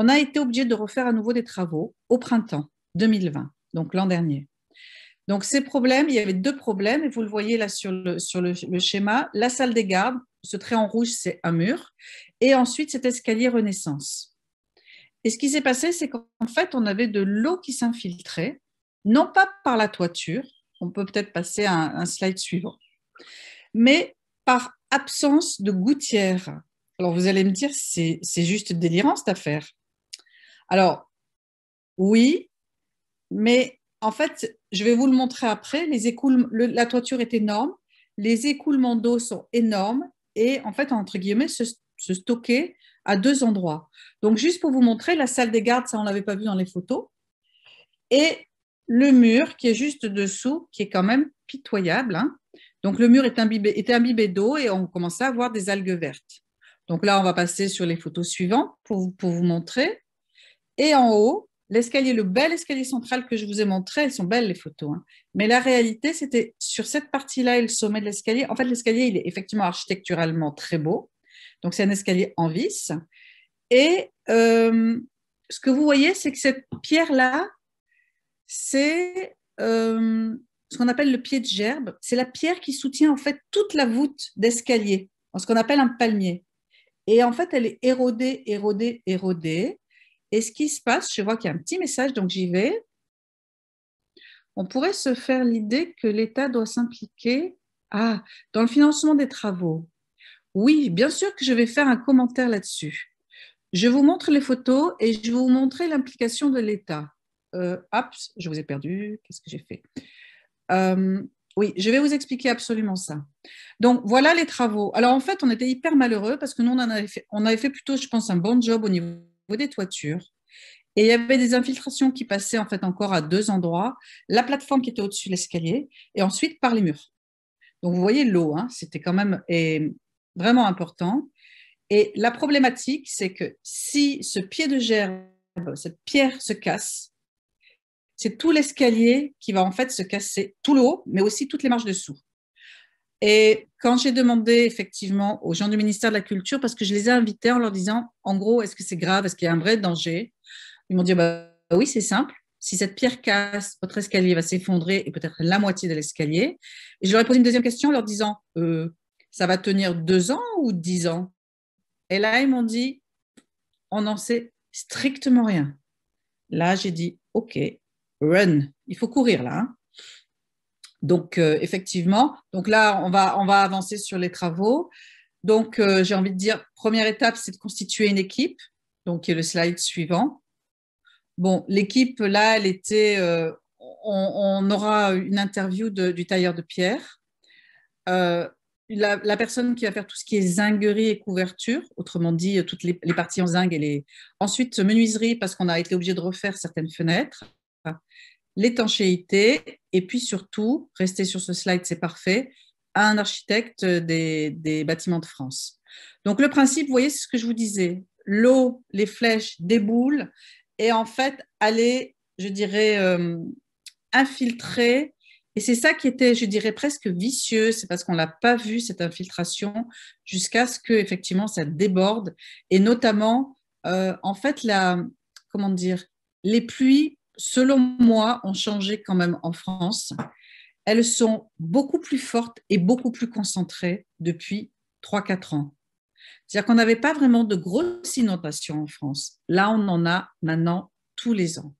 on a été obligé de refaire à nouveau des travaux au printemps 2020, donc l'an dernier. Donc ces problèmes, il y avait deux problèmes, et vous le voyez là sur le, schéma, la salle des gardes, ce trait en rouge, c'est un mur, et ensuite cet escalier Renaissance. Et ce qui s'est passé, c'est qu'en fait, on avait de l'eau qui s'infiltrait, non pas par la toiture, on peut peut-être passer à un, un slide suivant, mais par absence de gouttière. Alors vous allez me dire, c'est juste délirant cette affaire. Alors, oui, mais en fait, je vais vous le montrer après. la toiture est énorme, les écoulements d'eau sont énormes et en fait, entre guillemets, se, se à deux endroits. Donc, juste pour vous montrer, la salle des gardes, ça, on ne l'avait pas vu dans les photos. Et le mur qui est juste dessous, qui est quand même pitoyable. Hein. Donc, le mur est imbibé, était imbibé d'eau et on commençait à voir des algues vertes. Donc là, on va passer sur les photos suivantes pour vous montrer. Et en haut, l'escalier, le bel escalier central que je vous ai montré, elles sont belles les photos. Hein. Mais la réalité, c'était sur cette partie-là et le sommet de l'escalier. En fait, l'escalier, il est effectivement architecturalement très beau. Donc, c'est un escalier en vis. Et euh, ce que vous voyez, c'est que cette pierre-là, c'est euh, ce qu'on appelle le pied de gerbe. C'est la pierre qui soutient en fait toute la voûte d'escalier, ce qu'on appelle un palmier. Et en fait, elle est érodée, érodée, érodée. Et ce qui se passe, je vois qu'il y a un petit message, donc j'y vais. On pourrait se faire l'idée que l'État doit s'impliquer ah, dans le financement des travaux. Oui, bien sûr que je vais faire un commentaire là-dessus. Je vous montre les photos et je vais vous montrer l'implication de l'État. Euh, je vous ai perdu. Qu'est-ce que j'ai fait euh, oui, je vais vous expliquer absolument ça. Donc, voilà les travaux. Alors, en fait, on était hyper malheureux parce que nous, on, fait, on avait fait plutôt, je pense, un bon job au niveau des toitures. Et il y avait des infiltrations qui passaient en fait encore à deux endroits, la plateforme qui était au-dessus de l'escalier et ensuite par les murs. Donc vous voyez l'eau, hein, c'était quand même vraiment important. Et la problématique, c'est que si ce pied de gerbe, cette pierre se casse, c'est tout l'escalier qui va en fait se casser, tout l'eau, mais aussi toutes les marches dessous. Et quand j'ai demandé effectivement aux gens du ministère de la Culture, parce que je les ai invités en leur disant, en gros, est-ce que c'est grave, est-ce qu'il y a un vrai danger Ils m'ont dit, bah, oui, c'est simple. Si cette pierre casse, votre escalier va s'effondrer et peut-être la moitié de l'escalier. Et je leur ai posé une deuxième question en leur disant, euh, ça va tenir deux ans ou dix ans Et là, ils m'ont dit, on n'en sait strictement rien. Là, j'ai dit, OK, run. Il faut courir là. Hein. Donc, euh, effectivement, donc là, on va, avancer sur les travaux. Donc, euh, j'ai envie de dire, première étape, c'est de constituer une équipe, donc qui est le slide suivant. Bon, l'équipe, là, elle était, euh, on, aura une interview du tailleur de pierre. La, personne qui va faire tout ce qui est zinguerie et couverture, autrement dit, toutes les, parties en zinc et les... Ensuite, menuiserie, parce qu'on a été obligé de refaire certaines fenêtres l'étanchéité, et puis surtout, restez sur ce slide, c'est parfait, à un architecte des, bâtiments de France. Donc le principe, vous voyez, c'est ce que je vous disais, l'eau, les flèches déboulent, et en fait, aller, je dirais, euh, infiltrer et c'est ça qui était, je dirais, presque vicieux. C'est parce qu'on l'a pas vu, cette infiltration, jusqu'à ce que effectivement ça déborde. Et notamment, euh, en fait, la, comment dire, les pluies selon moi, ont changé quand même en France. Elles sont beaucoup plus fortes et beaucoup plus concentrées depuis 3-4 ans. C'est-à-dire qu'on n'avait pas vraiment de grosses inondations en France. Là, on en a maintenant tous les ans.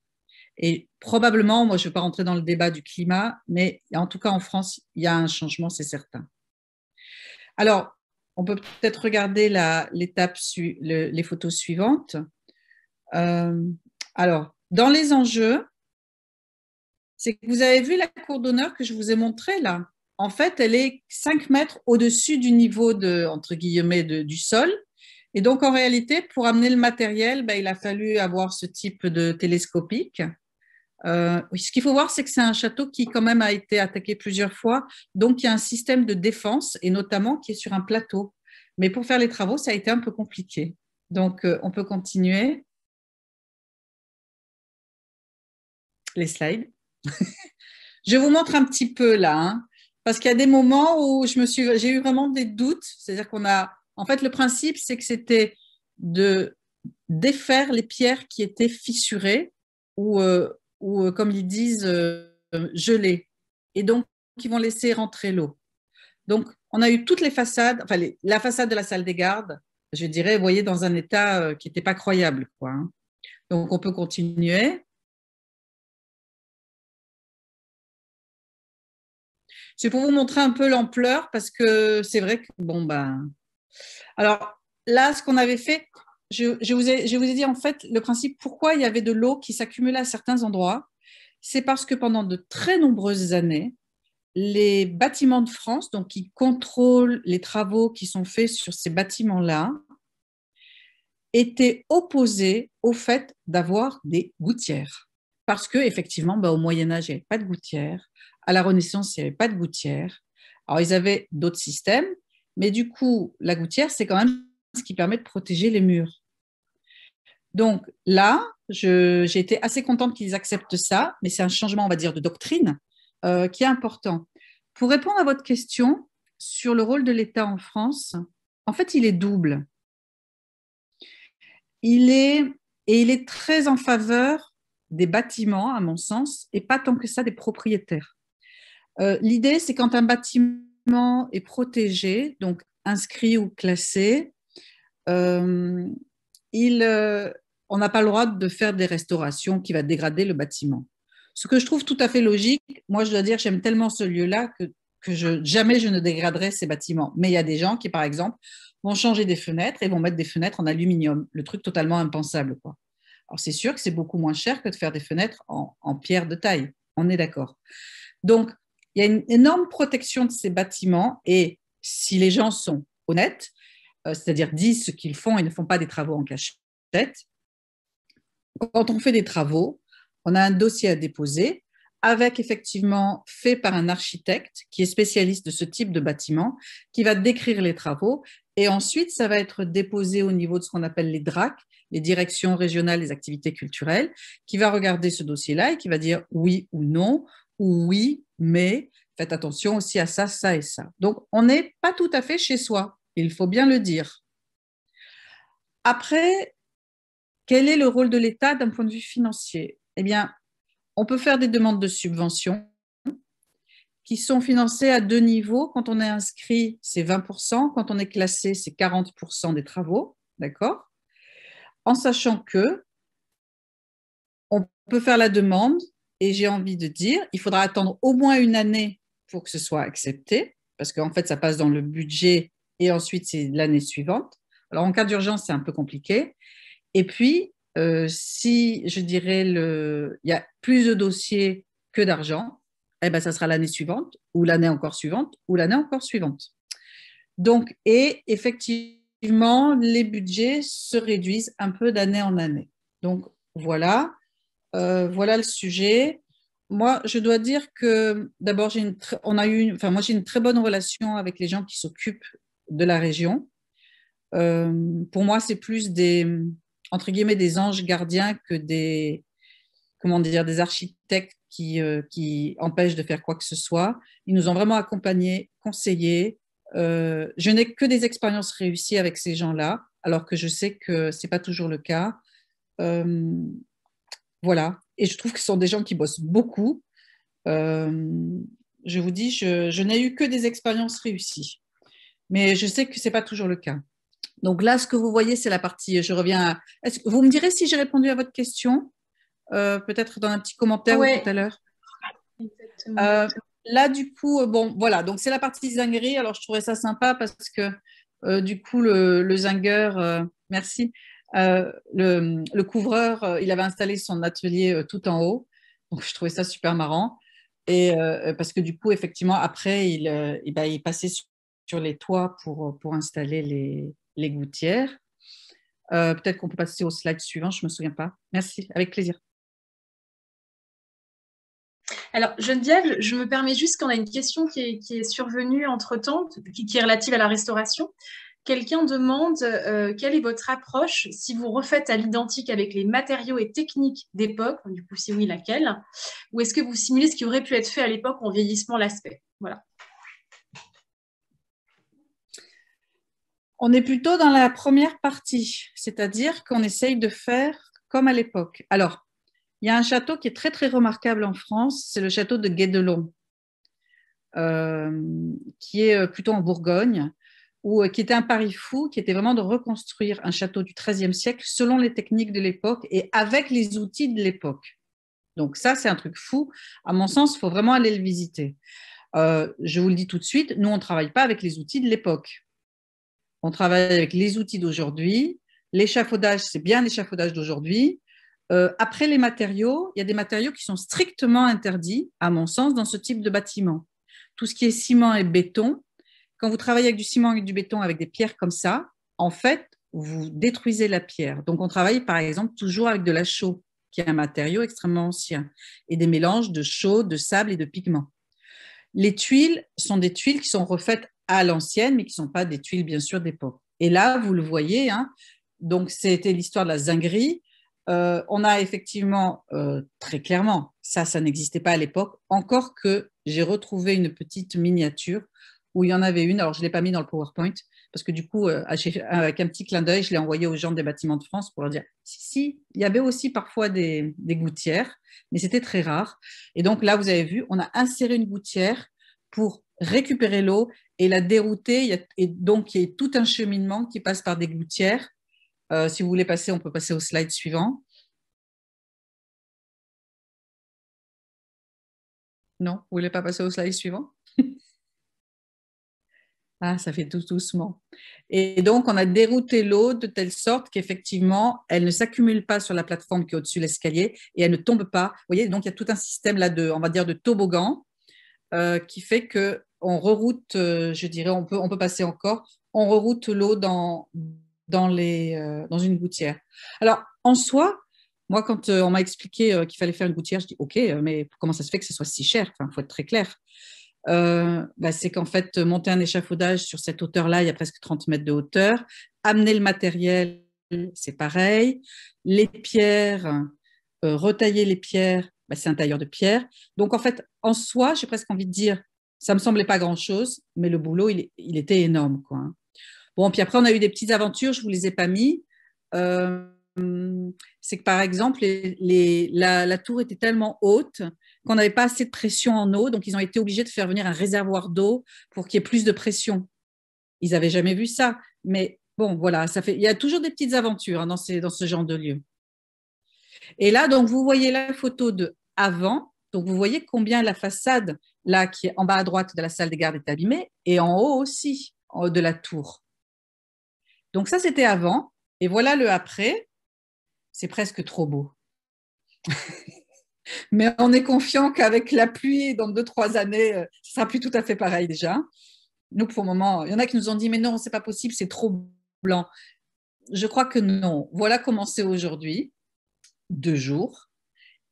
Et probablement, moi, je ne vais pas rentrer dans le débat du climat, mais en tout cas, en France, il y a un changement, c'est certain. Alors, on peut peut-être regarder l'étape, les photos suivantes. Euh, alors, dans les enjeux, c'est que vous avez vu la cour d'honneur que je vous ai montrée là. En fait, elle est 5 mètres au-dessus du niveau entre guillemets, du sol. Et donc, en réalité, pour amener le matériel, ben, il a fallu avoir ce type de télescopique. Euh, ce qu'il faut voir, c'est que c'est un château qui, quand même, a été attaqué plusieurs fois. Donc, il y a un système de défense, et notamment qui est sur un plateau. Mais pour faire les travaux, ça a été un peu compliqué. Donc, euh, on peut continuer. les slides. je vous montre un petit peu là, hein, parce qu'il y a des moments où je me suis, j'ai eu vraiment des doutes. C'est-à-dire qu'on a, en fait, le principe, c'est que c'était de défaire les pierres qui étaient fissurées ou, euh, ou euh, comme ils disent, euh, gelées. Et donc, qui vont laisser rentrer l'eau. Donc, on a eu toutes les façades, enfin, la façade de la salle des gardes, je dirais, vous voyez, dans un état qui n'était pas croyable. Quoi, hein. Donc, on peut continuer. C'est pour vous montrer un peu l'ampleur parce que c'est vrai que, bon, ben. Alors là, ce qu'on avait fait, je, vous ai, dit en fait le principe pourquoi il y avait de l'eau qui s'accumulait à certains endroits. C'est parce que pendant de très nombreuses années, les bâtiments de France, donc qui contrôlent les travaux qui sont faits sur ces bâtiments-là, étaient opposés au fait d'avoir des gouttières. Parce que, effectivement, ben, au Moyen-Âge, il n'y avait pas de gouttières. À la Renaissance, il n'y avait pas de gouttière. Alors, ils avaient d'autres systèmes, mais du coup, la gouttière, c'est quand même ce qui permet de protéger les murs. Donc là, j'ai été assez contente qu'ils acceptent ça, mais c'est un changement, on va dire, de doctrine euh, qui est important. Pour répondre à votre question sur le rôle de l'État en France, en fait, il est double. Il est, et il est très en faveur des bâtiments, à mon sens, et pas tant que ça des propriétaires. Euh, l'idée, c'est quand un bâtiment est protégé, donc inscrit ou classé, euh, il, euh, on n'a pas le droit de faire des restaurations qui va dégrader le bâtiment. Ce que je trouve tout à fait logique, moi je dois dire, j'aime tellement ce lieu-là que, jamais je ne dégraderai ces bâtiments. Mais il y a des gens qui, par exemple, vont changer des fenêtres et vont mettre des fenêtres en aluminium, le truc totalement impensable. Quoi. Alors c'est sûr que c'est beaucoup moins cher que de faire des fenêtres en, en pierre de taille, on est d'accord. Donc il y a une énorme protection de ces bâtiments et si les gens sont honnêtes, euh, c'est-à-dire disent ce qu'ils font et ne font pas des travaux en cachette, quand on fait des travaux, on a un dossier à déposer avec effectivement fait par un architecte qui est spécialiste de ce type de bâtiment, qui va décrire les travaux. Et ensuite, ça va être déposé au niveau de ce qu'on appelle les DRAC, les directions régionales des activités culturelles, qui va regarder ce dossier-là et qui va dire oui ou non, oui, mais faites attention aussi à ça, ça et ça. Donc, on n'est pas tout à fait chez soi, il faut bien le dire. Après, quel est le rôle de l'État d'un point de vue financier Eh bien, on peut faire des demandes de subventions qui sont financées à deux niveaux. Quand on est inscrit, c'est 20%, quand on est classé, c'est 40% des travaux, d'accord En sachant que on peut faire la demande et j'ai envie de dire, il faudra attendre au moins une année pour que ce soit accepté, parce qu'en fait, ça passe dans le budget et ensuite, c'est l'année suivante. Alors, en cas d'urgence, c'est un peu compliqué. Et puis, euh, si je dirais, le... il y a plus de dossiers que d'argent, eh ben, ça sera l'année suivante, ou l'année encore suivante, ou l'année encore suivante. Donc, et effectivement, les budgets se réduisent un peu d'année en année. Donc, voilà. Euh, voilà le sujet. Moi, je dois dire que d'abord, j'ai une, on a eu, enfin moi, j'ai une très bonne relation avec les gens qui s'occupent de la région. Euh, pour moi, c'est plus des entre guillemets des anges gardiens que des comment dire des architectes qui, euh, empêchent de faire quoi que ce soit. Ils nous ont vraiment accompagnés, conseillés. je n'ai que des expériences réussies avec ces gens-là, alors que je sais que c'est pas toujours le cas. Voilà. Et je trouve que ce sont des gens qui bossent beaucoup. Euh, je vous dis, je, n'ai eu que des expériences réussies. Mais je sais que ce n'est pas toujours le cas. Donc là, ce que vous voyez, c'est la partie. Je reviens à. Vous me direz si j'ai répondu à votre question, euh, peut-être dans un petit commentaire tout à l'heure. Euh, là, du coup, bon, voilà. Donc c'est la partie zinguerie. Alors je trouvais ça sympa parce que du coup, le, le merci, euh, le, couvreur, euh, il avait installé son atelier euh, tout en haut. Donc, je trouvais ça super marrant. Et parce que du coup, effectivement, après, il, eh ben, passait sur, les toits pour, installer les, gouttières. Peut-être qu'on peut passer au slide suivant, je ne me souviens pas. Merci, avec plaisir. Alors, Geneviève, je me permets juste qu'on a une question qui est, survenue entre-temps, qui, est relative à la restauration. Quelqu'un demande euh, quelle est votre approche si vous refaites à l'identique avec les matériaux et techniques d'époque, du coup si oui laquelle, ou est-ce que vous simulez ce qui aurait pu être fait à l'époque en vieillissement l'aspect Voilà. On est plutôt dans la première partie, c'est-à-dire qu'on essaye de faire comme à l'époque. Alors, il y a un château qui est très très remarquable en France, c'est le château de Guédelon, euh, qui est euh, plutôt en Bourgogne, ou euh, qui était un pari fou, qui était vraiment de reconstruire un château du XIIIe siècle selon les techniques de l'époque et avec les outils de l'époque. Donc ça, c'est un truc fou. À mon sens, il faut vraiment aller le visiter. Euh, je vous le dis tout de suite, nous, on ne travaille pas avec les outils de l'époque. On travaille avec les outils d'aujourd'hui. L'échafaudage, c'est bien l'échafaudage d'aujourd'hui. Euh, après les matériaux, il y a des matériaux qui sont strictement interdits, à mon sens, dans ce type de bâtiment. Tout ce qui est ciment et béton, quand vous travaillez avec du ciment et du béton, avec des pierres comme ça, en fait, vous détruisez la pierre. Donc, on travaille par exemple toujours avec de la chaux, qui est un matériau extrêmement ancien, et des mélanges de chaux, de sable et de pigments. Les tuiles sont des tuiles qui sont refaites à l'ancienne, mais qui ne sont pas des tuiles, bien sûr, d'époque. Et là, vous le voyez, hein, donc c'était l'histoire de la zinguerie. Euh, on a effectivement, euh, très clairement, ça, ça n'existait pas à l'époque, encore que j'ai retrouvé une petite miniature où il y en avait une. Alors, je ne l'ai pas mis dans le PowerPoint parce que du coup, euh, avec un petit clin d'œil, je l'ai envoyé aux gens des bâtiments de France pour leur dire si, il y avait aussi parfois des, gouttières, mais c'était très rare. Et donc là, vous avez vu, on a inséré une gouttière pour récupérer l'eau et la dérouter. Et donc, il y a tout un cheminement qui passe par des gouttières. Euh, si vous voulez passer, on peut passer au slide suivant. Non, vous voulez pas passer au slide suivant ah, ça fait tout doucement. Et donc, on a dérouté l'eau de telle sorte qu'effectivement, elle ne s'accumule pas sur la plateforme qui est au-dessus de l'escalier et elle ne tombe pas. Vous voyez, donc il y a tout un système là de, on va dire, de toboggan euh, qui fait que on reroute, euh, je dirais, on peut, on peut passer encore, on reroute l'eau dans, dans, euh, dans une gouttière. Alors, en soi, moi, quand on m'a expliqué qu'il fallait faire une gouttière, je dis OK, mais comment ça se fait que ce soit si cher Enfin, faut être très clair. Euh, bah, c'est qu'en fait, euh, monter un échafaudage sur cette hauteur-là, il y a presque 30 mètres de hauteur. Amener le matériel, c'est pareil. Les pierres, euh, retailler les pierres, bah, c'est un tailleur de pierre. Donc en fait, en soi, j'ai presque envie de dire, ça me semblait pas grand-chose, mais le boulot, il, était énorme. Quoi. Hein. Bon, puis après, on a eu des petites aventures, je vous les ai pas mis. Hum, c'est que par exemple, la, tour était tellement haute qu'on n'avait pas assez de pression en eau, donc ils ont été obligés de faire venir un réservoir d'eau pour qu'il y ait plus de pression. Ils n'avaient jamais vu ça, mais bon, voilà, Il y a toujours des petites aventures hein, dans, ce genre de lieu. Et là, donc, vous voyez la photo de avant. Donc, vous voyez combien la façade, là, qui est en bas à droite de la salle des gardes, est abîmée, et en haut aussi, de la tour. Donc, ça, c'était avant. Et voilà le après c'est presque trop beau. <laughs> Mais on est confiant qu'avec la pluie, dans deux, trois années, euh, ce sera plus tout à fait pareil déjà. Nous, pour le moment, il y en a qui nous ont dit, mais non, c'est pas possible, c'est trop blanc. Je crois que non. Voilà comment c'est aujourd'hui, deux jours.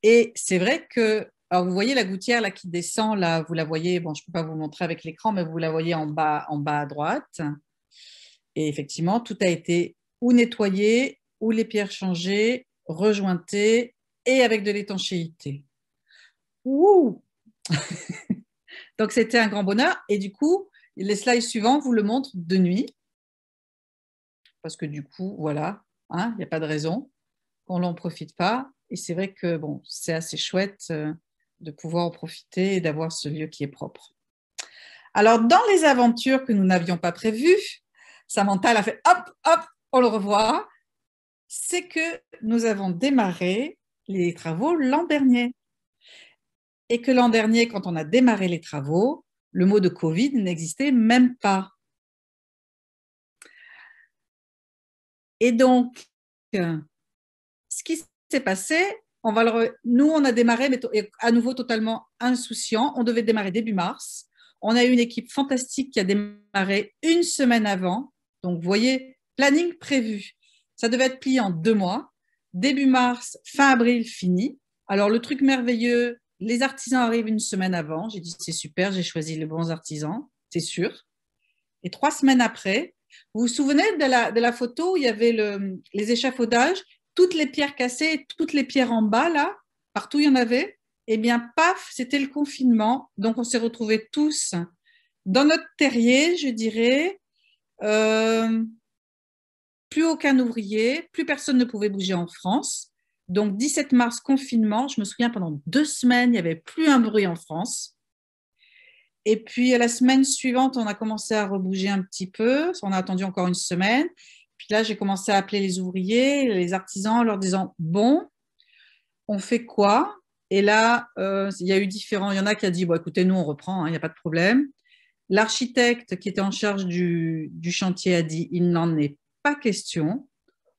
Et c'est vrai que, alors vous voyez la gouttière là qui descend, là, vous la voyez, bon, je ne peux pas vous montrer avec l'écran, mais vous la voyez en bas, en bas à droite. Et effectivement, tout a été ou nettoyé où les pierres changées, rejointées et avec de l'étanchéité. Ouh <laughs> Donc c'était un grand bonheur. Et du coup, les slides suivants vous le montrent de nuit. Parce que du coup, voilà, hein, il n'y a pas de raison qu'on n'en profite pas. Et c'est vrai que bon, c'est assez chouette euh, de pouvoir en profiter et d'avoir ce lieu qui est propre. Alors, dans les aventures que nous n'avions pas prévues, Samantha a fait hop, hop, on le revoit c'est que nous avons démarré les travaux l'an dernier. Et que l'an dernier, quand on a démarré les travaux, le mot de Covid n'existait même pas. Et donc, ce qui s'est passé, on nous, on a démarré, mais à nouveau totalement insouciant. On devait démarrer début mars. On a eu une équipe fantastique qui a démarré une semaine avant. Donc, vous voyez, planning prévu. Ça devait être plié en deux mois. Début mars, fin avril, fini. Alors, le truc merveilleux, les artisans arrivent une semaine avant. J'ai dit, c'est super, j'ai choisi les bons artisans, c'est sûr. Et trois semaines après, vous vous souvenez de la, photo où il y avait les échafaudages, toutes les pierres cassées, toutes les pierres en bas, là, partout il y en avait Eh bien, paf, c'était le confinement. Donc, on s'est retrouvés tous dans notre terrier, je dirais. Euh, plus aucun ouvrier, plus personne ne pouvait bouger en France. Donc 17 mars, confinement, je me souviens, pendant deux semaines, il n'y avait plus un bruit en France. Et puis à la semaine suivante, on a commencé à rebouger un petit peu, on a attendu encore une semaine. Puis là, j'ai commencé à appeler les ouvriers, les artisans, en leur disant, bon, on fait quoi Et là, euh, il y a eu différents, il y en a qui a dit, bon, écoutez, nous, on reprend, hein, il n'y a pas de problème. L'architecte qui était en charge du, du chantier a dit, il n'en est pas question.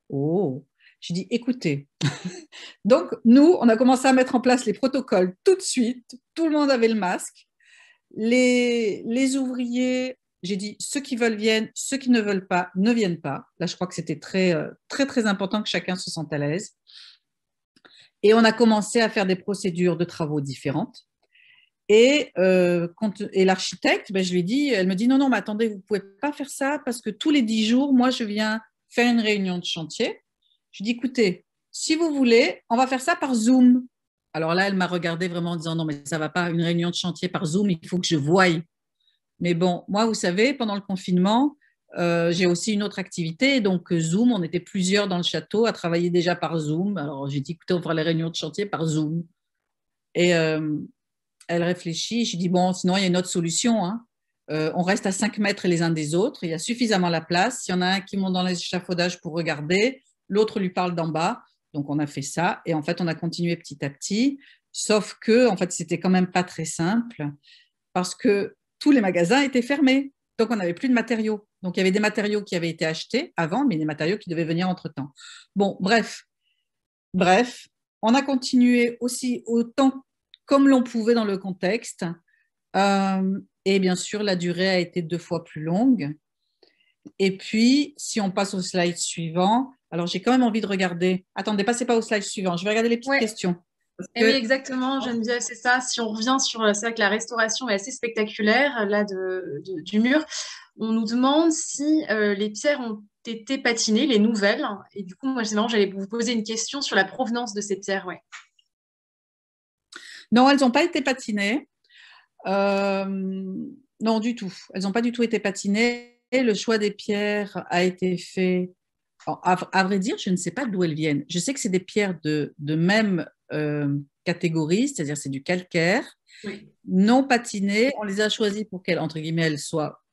Oh, j'ai dit écoutez. <laughs> Donc, nous, on a commencé à mettre en place les protocoles tout de suite. Tout le monde avait le masque. Les, les ouvriers, j'ai dit, ceux qui veulent viennent, ceux qui ne veulent pas ne viennent pas. Là, je crois que c'était très, euh, très, très important que chacun se sente à l'aise. Et on a commencé à faire des procédures de travaux différentes. Et, euh, et l'architecte, ben, je lui ai dit, elle me dit non, non, mais attendez, vous ne pouvez pas faire ça parce que tous les dix jours, moi, je viens faire une réunion de chantier. Je lui ai dit, écoutez, si vous voulez, on va faire ça par Zoom. Alors là, elle m'a regardé vraiment en disant non, mais ça va pas, une réunion de chantier par Zoom, il faut que je voie. Mais bon, moi, vous savez, pendant le confinement, euh, j'ai aussi une autre activité, donc Zoom, on était plusieurs dans le château à travailler déjà par Zoom. Alors j'ai dit, écoutez, on fera les réunions de chantier par Zoom. Et, euh, elle réfléchit. Je dis, bon, sinon, il y a une autre solution. Hein. Euh, on reste à 5 mètres les uns des autres. Il y a suffisamment la place. Il y en a un qui monte dans l'échafaudage pour regarder. L'autre lui parle d'en bas. Donc, on a fait ça. Et en fait, on a continué petit à petit. Sauf que, en fait, c'était quand même pas très simple parce que tous les magasins étaient fermés. Donc, on n'avait plus de matériaux. Donc, il y avait des matériaux qui avaient été achetés avant, mais des matériaux qui devaient venir entre-temps. Bon, bref. Bref, on a continué aussi autant comme l'on pouvait dans le contexte. Euh, et bien sûr, la durée a été deux fois plus longue. Et puis, si on passe au slide suivant, alors j'ai quand même envie de regarder. Attendez, passez pas au slide suivant. Je vais regarder les petites questions. Eh oui, exactement, Geneviève, c'est ça. Si on revient sur, ça, euh, que la restauration est assez spectaculaire, euh, là, du mur. On nous demande si les pierres ont été patinées, les nouvelles. Et du coup, moi, j'allais vous poser une question sur la provenance de ces pierres, ouais. Non, elles n'ont pas été patinées. Euh, non, du tout. Elles n'ont pas du tout été patinées. Le choix des pierres a été fait. à, vrai dire, je ne sais pas d'où elles viennent. Je sais que c'est des pierres de, même euh, catégorie, c'est-à-dire c'est du calcaire, non patinées. On les a choisies pour qu'elles, entre guillemets, soient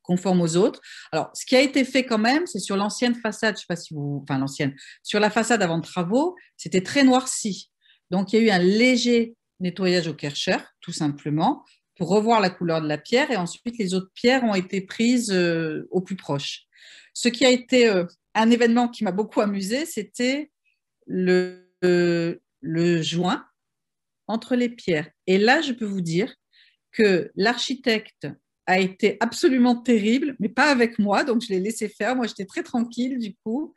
conformes aux autres. Alors, ce qui a été fait quand même, c'est sur l'ancienne façade, je sais pas si vous, enfin l'ancienne, sur la façade avant de travaux, c'était très noirci. Donc, il y a eu un léger nettoyage au Kercher, tout simplement, pour revoir la couleur de la pierre. Et ensuite, les autres pierres ont été prises euh, au plus proche. Ce qui a été euh, un événement qui m'a beaucoup amusé, c'était le, euh, le joint entre les pierres. Et là, je peux vous dire que l'architecte a été absolument terrible, mais pas avec moi, donc je l'ai laissé faire. Moi, j'étais très tranquille du coup.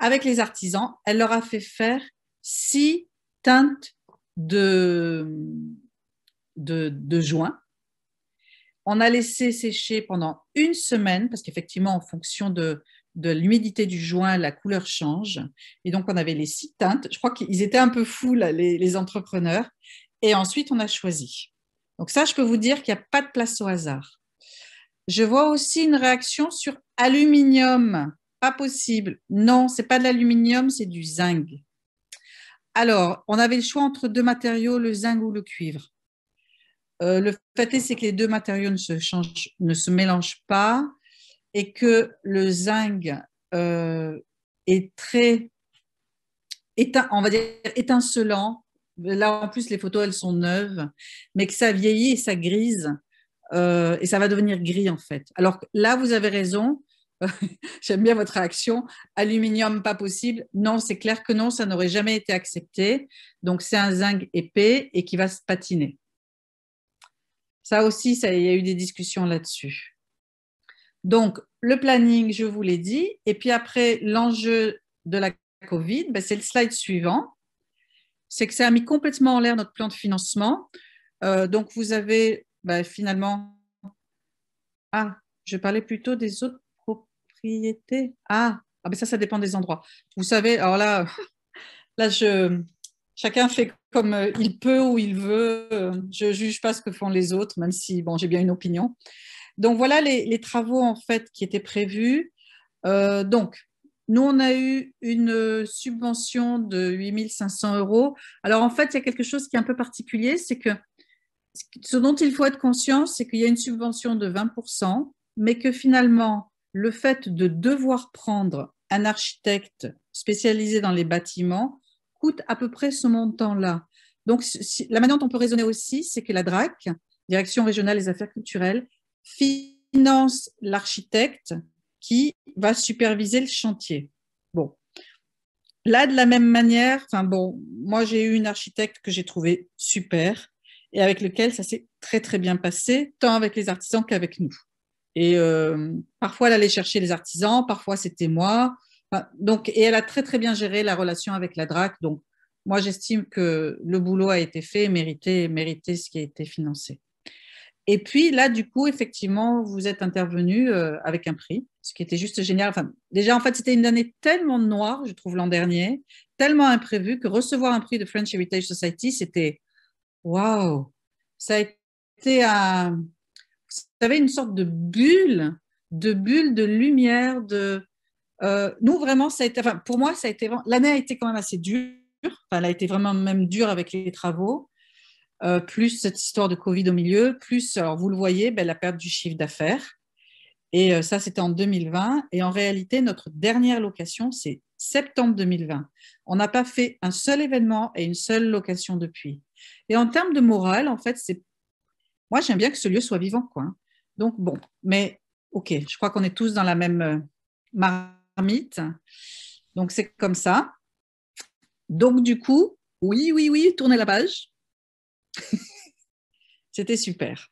Avec les artisans, elle leur a fait faire six teintes de, de, juin. On a laissé sécher pendant une semaine, parce qu'effectivement, en fonction de, l'humidité du joint, la couleur change. Et donc, on avait les six teintes. Je crois qu'ils étaient un peu fous, les, les, entrepreneurs. Et ensuite, on a choisi. Donc, ça, je peux vous dire qu'il n'y a pas de place au hasard. Je vois aussi une réaction sur aluminium. Pas possible. Non, c'est pas de l'aluminium, c'est du zinc. Alors, on avait le choix entre deux matériaux, le zinc ou le cuivre. Euh, le fait est, que les deux matériaux ne se, ne se mélangent pas et que le zinc euh, est très, dire, étincelant. Là, en plus, les photos, elles sont neuves, mais que ça vieillit et ça grise euh, et ça va devenir gris, en fait. Alors là, vous avez raison, <laughs> J'aime bien votre réaction. Aluminium, pas possible. Non, c'est clair que non, ça n'aurait jamais été accepté. Donc, c'est un zinc épais et qui va se patiner. Ça aussi, ça, il y a eu des discussions là-dessus. Donc, le planning, je vous l'ai dit. Et puis après, l'enjeu de la Covid, ben, c'est le slide suivant. C'est que ça a mis complètement en l'air notre plan de financement. Euh, donc, vous avez ben, finalement. Ah, je parlais plutôt des autres ah, mais ah, ben ça, ça dépend des endroits. Vous savez, alors là, là, je, chacun fait comme euh, il peut ou il veut. Je juge pas ce que font les autres, même si bon, j'ai bien une opinion. Donc voilà les, travaux en fait qui étaient prévus. Euh, donc nous on a eu une subvention de 8500 euros. Alors en fait il y a quelque chose qui est un peu particulier, c'est que ce dont il faut être conscient, c'est qu'il y a une subvention de 20%, mais que finalement le fait de devoir prendre un architecte spécialisé dans les bâtiments coûte à peu près ce montant-là. Donc, la manière dont on peut raisonner aussi, c'est que la DRAC, Direction régionale des affaires culturelles, finance l'architecte qui va superviser le chantier. Bon. Là, de la même manière, enfin bon, moi j'ai eu une architecte que j'ai trouvé super et avec lequel ça s'est très très bien passé, tant avec les artisans qu'avec nous. Et euh, parfois, elle allait chercher les artisans, parfois c'était moi. donc, et elle a très très bien géré la relation avec la DRAC. Donc, moi, j'estime que le boulot a été fait, mérité, mérité ce qui a été financé. Et puis là, du coup, effectivement, vous êtes intervenu euh, avec un prix, ce qui était juste génial. Enfin, déjà, en fait, c'était une année tellement noire, je trouve, l'an dernier, tellement imprévue que recevoir un prix de French Heritage Society, c'était waouh Ça a été un, vous savez, une sorte de bulle, de bulle de lumière. De, euh, nous, vraiment, ça a été, pour moi, ça a été, l'année a été quand même assez dure. elle a été vraiment même dure avec les travaux, euh, plus cette histoire de Covid au milieu, plus, alors vous le voyez, ben, la perte du chiffre d'affaires. Et euh, ça, c'était en 2020. Et en réalité, notre dernière location, c'est septembre 2020. On n'a pas fait un seul événement et une seule location depuis. Et en termes de morale, en fait, c'est moi, j'aime bien que ce lieu soit vivant. Quoi. Hein. Donc, bon, mais OK, je crois qu'on est tous dans la même euh, marmite. Donc, c'est comme ça. Donc, du coup, oui, oui, oui, tournez la page. <laughs> C'était super.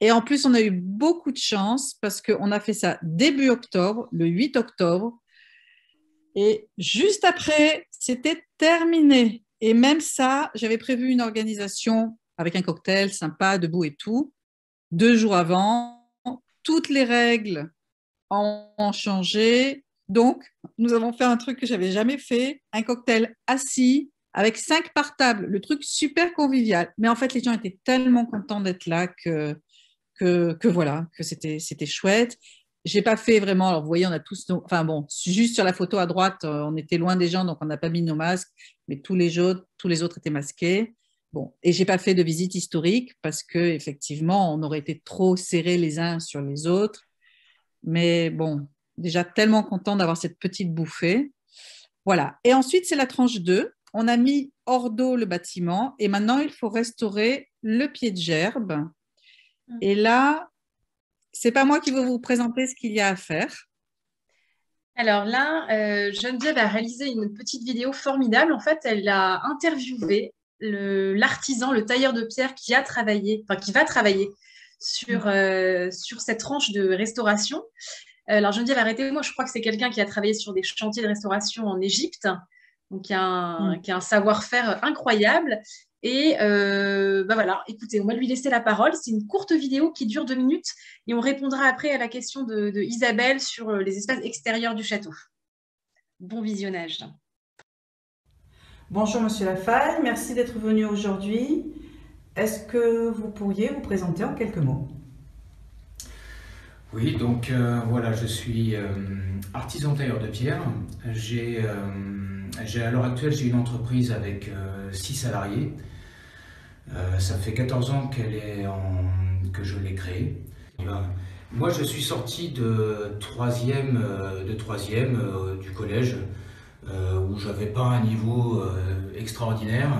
Et en plus, on a eu beaucoup de chance parce qu'on a fait ça début octobre, le 8 octobre. Et juste après, c'était terminé. Et même ça, j'avais prévu une organisation avec un cocktail sympa, debout et tout. Deux jours avant, toutes les règles ont changé. Donc, nous avons fait un truc que j'avais jamais fait, un cocktail assis avec cinq par table, le truc super convivial. Mais en fait, les gens étaient tellement contents d'être là que, que, voilà, que c'était, chouette. chouette. J'ai pas fait vraiment, alors vous voyez, on a tous nos, enfin bon, juste sur la photo à droite, euh, on était loin des gens, donc on n'a pas mis nos masques, mais tous les tous les autres étaient masqués. Bon, et j'ai pas fait de visite historique parce que effectivement, on aurait été trop serrés les uns sur les autres. Mais bon, déjà tellement content d'avoir cette petite bouffée. Voilà. Et ensuite, c'est la tranche 2. On a mis hors d'eau le bâtiment et maintenant il faut restaurer le pied de gerbe. Mmh. Et là, c'est pas moi qui vais vous présenter ce qu'il y a à faire. Alors là, euh, Geneviève a réalisé une petite vidéo formidable. En fait, elle a interviewé l'artisan, le, tailleur de pierre qui a travaillé, enfin qui va travailler sur, mm. euh, sur cette tranche de restauration. Euh, alors Geneviève, arrêtez-moi, je crois que c'est quelqu'un qui a travaillé sur des chantiers de restauration en Égypte, donc mm. qui a un, savoir-faire incroyable. Et euh, bah voilà, écoutez, on va lui laisser la parole. C'est une courte vidéo qui dure deux minutes et on répondra après à la question de, de Isabelle sur les espaces extérieurs du château. Bon visionnage. Bonjour Monsieur Lafaille, merci d'être venu aujourd'hui. Est-ce que vous pourriez vous présenter en quelques mots Oui, donc euh, voilà, je suis euh, artisan tailleur de pierre. Euh, j'ai à l'heure actuelle, j'ai une entreprise avec six salariés. ça fait 14 ans qu'elle est en, que je l'ai créée. Moi, je suis sorti de troisième, de troisième du collège. Euh, où j'avais pas un niveau euh, extraordinaire.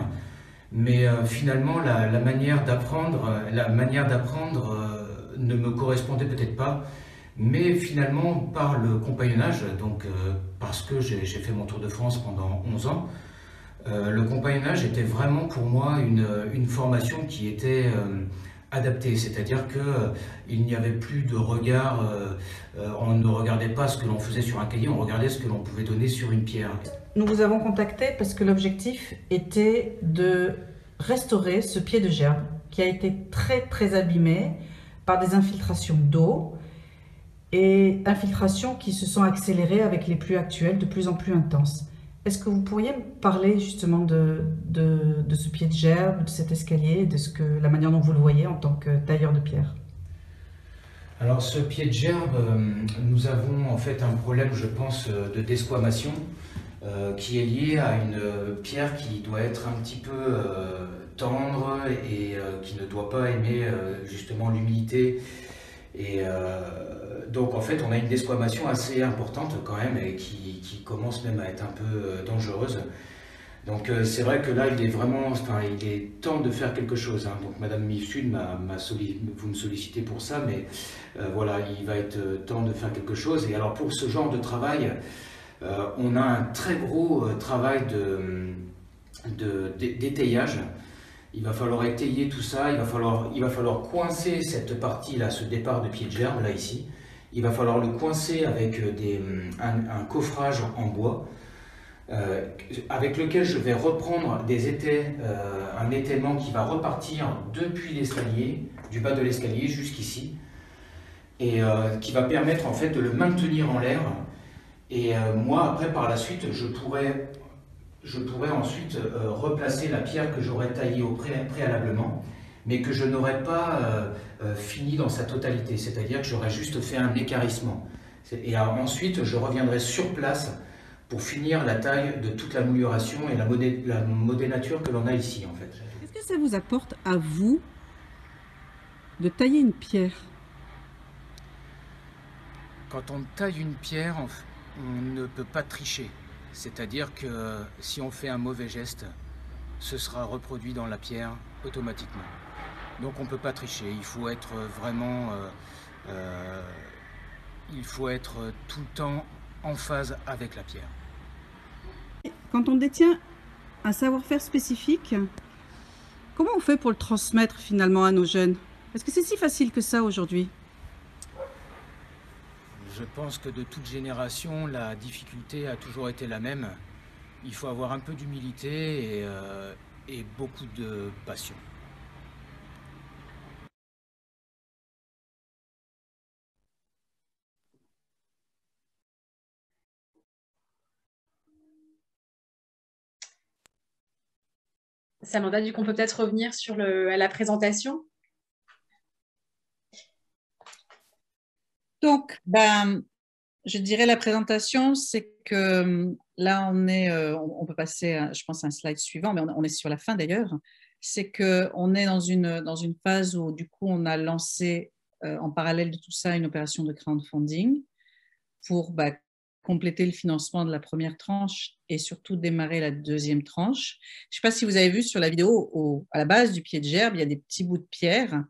Mais euh, finalement, la, manière d'apprendre, la manière d'apprendre ne me correspondait peut-être pas. Mais finalement, par le compagnonnage, donc parce que j'ai fait mon Tour de France pendant 11 ans, le compagnonnage était vraiment pour moi une formation qui était adapté, c'est-à-dire que euh, il n'y avait plus de regard, euh, euh, on ne regardait pas ce que l'on faisait sur un cahier, on regardait ce que l'on pouvait donner sur une pierre. Nous vous avons contacté parce que l'objectif était de restaurer ce pied de gerbe qui a été très très abîmé par des infiltrations d'eau et infiltrations qui se sont accélérées avec les pluies actuelles de plus en plus intenses. Est-ce que vous pourriez parler justement de, de, ce pied de gerbe, de cet escalier, de ce que, la manière dont vous le voyez en tant que tailleur de pierre Alors ce pied de gerbe, euh, nous avons en fait un problème, je pense, euh, de desquamation euh, qui est lié à une pierre qui doit être un petit peu tendre et qui ne doit pas aimer justement l'humidité et euh, donc en fait, on a une desquamation assez importante quand même et qui, commence même à être un peu euh, dangereuse. Donc euh, c'est vrai que là, il est vraiment, enfin, il est temps de faire quelque chose. Hein. Donc Madame Mifsud, m'a, vous me sollicitez pour ça, mais voilà, il va être temps de faire quelque chose. Et alors pour ce genre de travail, on a un très gros travail de, de, d'étayage. Il va falloir étayer tout ça, il va falloir, il va falloir coincer cette partie-là, ce départ de pied de germe, là ici. Il va falloir le coincer avec euh, des, mm, un, coffrage en bois, euh, avec lequel je vais reprendre des étais, euh, un étaiement qui va repartir depuis l'escalier, du bas de l'escalier jusqu'ici, et qui va permettre en fait de le maintenir en l'air. Et moi, après, par la suite, je pourrais je pourrais ensuite euh, replacer la pierre que j'aurais taillée au préalablement, mais que je n'aurais pas finie euh, euh, fini dans sa totalité, c'est-à-dire que j'aurais juste fait un écarissement. Et ensuite, je reviendrai sur place pour finir la taille de toute la mouluration et la, modé la que l'on a ici, en fait. Qu'est-ce que ça vous apporte à vous de tailler une pierre Quand on taille une pierre, on ne peut pas tricher c'est-à-dire que si on fait un mauvais geste, ce sera reproduit dans la pierre automatiquement. Donc on ne peut pas tricher, il faut être vraiment... Euh, euh, il faut être tout le temps en phase avec la pierre. Quand on détient un savoir-faire spécifique, comment on fait pour le transmettre finalement à nos jeunes Est-ce que c'est si facile que ça aujourd'hui je pense que de toute génération, la difficulté a toujours été la même. Il faut avoir un peu d'humilité et, euh, beaucoup de passion. Salanda, du coup, on peut peut-être revenir sur à la présentation Donc, ben, je dirais la présentation, c'est que hum, là, on est, euh, on peut passer, je pense, à un slide suivant, mais on est sur la fin d'ailleurs. C'est que on est dans une phase où du coup, on a lancé euh, en parallèle de tout ça une opération de crowdfunding pour bah, compléter le financement de la première tranche et surtout démarrer la deuxième tranche. Je ne sais pas si vous avez vu sur la vidéo, à la base du pied de gerbe, il y a des petits bouts de pierre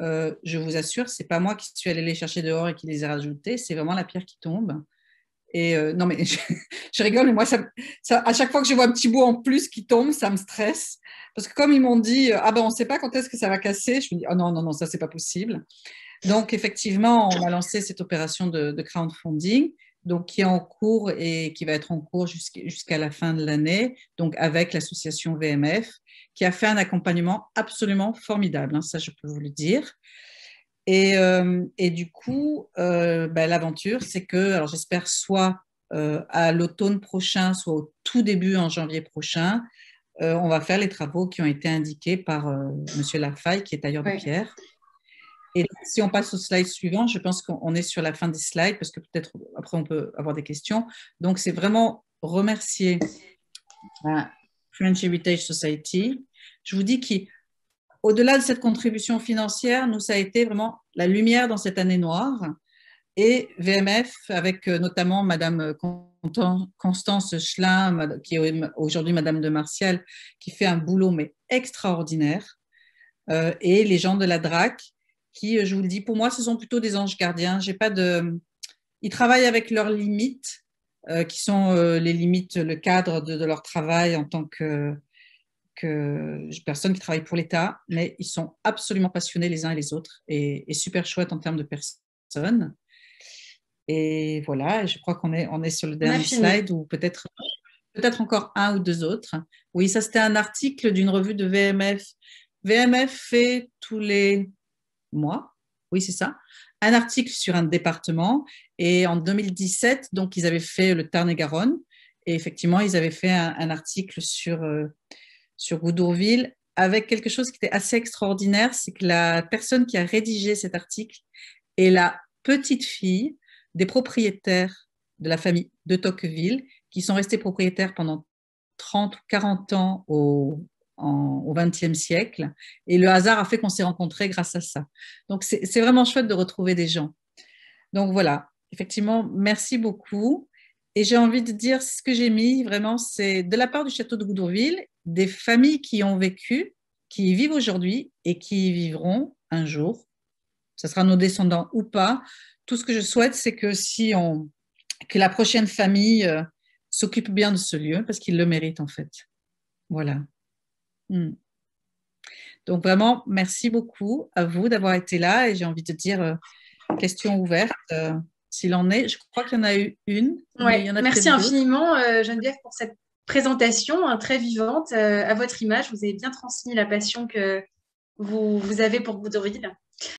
euh, je vous assure, c'est pas moi qui suis allée les chercher dehors et qui les ai rajoutés, c'est vraiment la pierre qui tombe. Et euh, non, mais <laughs> je, rigole, mais moi, ça, à chaque fois que je vois un petit bout en plus qui tombe, ça me stresse. Parce que comme ils m'ont dit, euh, ah ben on ne sait pas quand est-ce que ça va casser, je me dis, oh non, non, non, ça, c'est pas possible. Donc, effectivement, on a lancé cette opération de, de crowdfunding donc qui est en cours et qui va être en cours jusqu'à la fin de l'année, donc avec l'association VMF, qui a fait un accompagnement absolument formidable, hein, ça je peux vous le dire. Et, euh, du coup, euh, bah, l'aventure, c'est que, alors j'espère soit euh, à l'automne prochain, soit au tout début en janvier prochain, on va faire les travaux qui ont été indiqués par Monsieur Lafaille, qui est tailleur de pierre. Et si on passe au slide suivant, je pense qu'on est sur la fin des slides parce que peut-être après on peut avoir des questions. Donc, c'est vraiment remercier la French Heritage Society. Je vous dis qu'au-delà de cette contribution financière, nous, ça a été vraiment la lumière dans cette année noire. Et VMF, avec euh, notamment Madame Constance Schlin, qui est aujourd'hui Madame de Martial, qui fait un boulot mais extraordinaire. Euh, et les gens de la DRAC qui, euh, je vous le dis, pour moi, ce sont plutôt des anges gardiens. J'ai pas de... Ils travaillent avec leurs limites, euh, qui sont euh, les limites, le cadre de, leur travail en tant que, que personne qui travaille pour l'État, mais ils sont absolument passionnés les uns et les autres et, et super chouettes en termes de personnes. Et voilà, je crois qu'on est, on est sur le dernier slide ou peut-être peut-être encore un ou deux autres. Oui, ça c'était un article d'une revue de VMF. VMF fait tous les moi, oui, c'est ça, un article sur un département. Et en 2017, donc, ils avaient fait le Tarn-et-Garonne. Et effectivement, ils avaient fait un, article sur, euh, sur Goudourville avec quelque chose qui était assez extraordinaire, c'est que la personne qui a rédigé cet article est la petite fille des propriétaires de la famille de Tocqueville, qui sont restés propriétaires pendant 30 ou 40 ans au, en, au XXe siècle. Et le hasard a fait qu'on s'est rencontrés grâce à ça. Donc c'est vraiment chouette de retrouver des gens. Donc voilà, effectivement, merci beaucoup. Et j'ai envie de dire ce que j'ai mis vraiment, c'est de la part du château de Goudourville, des familles qui ont vécu, qui y vivent aujourd'hui et qui y vivront un jour. Ce sera nos descendants ou pas. Tout ce que je souhaite, c'est que si on, que la prochaine famille euh, s'occupe bien de ce lieu parce qu'il le mérite en fait. Voilà. Hmm. Donc vraiment, merci beaucoup à vous d'avoir été là et j'ai envie de dire euh, question ouverte. Euh, s'il en est, je crois qu'il y en a eu une. merci infiniment euh, Geneviève pour cette présentation hein, très vivante à votre image. Vous avez bien transmis la passion que vous, vous avez pour Goudreville.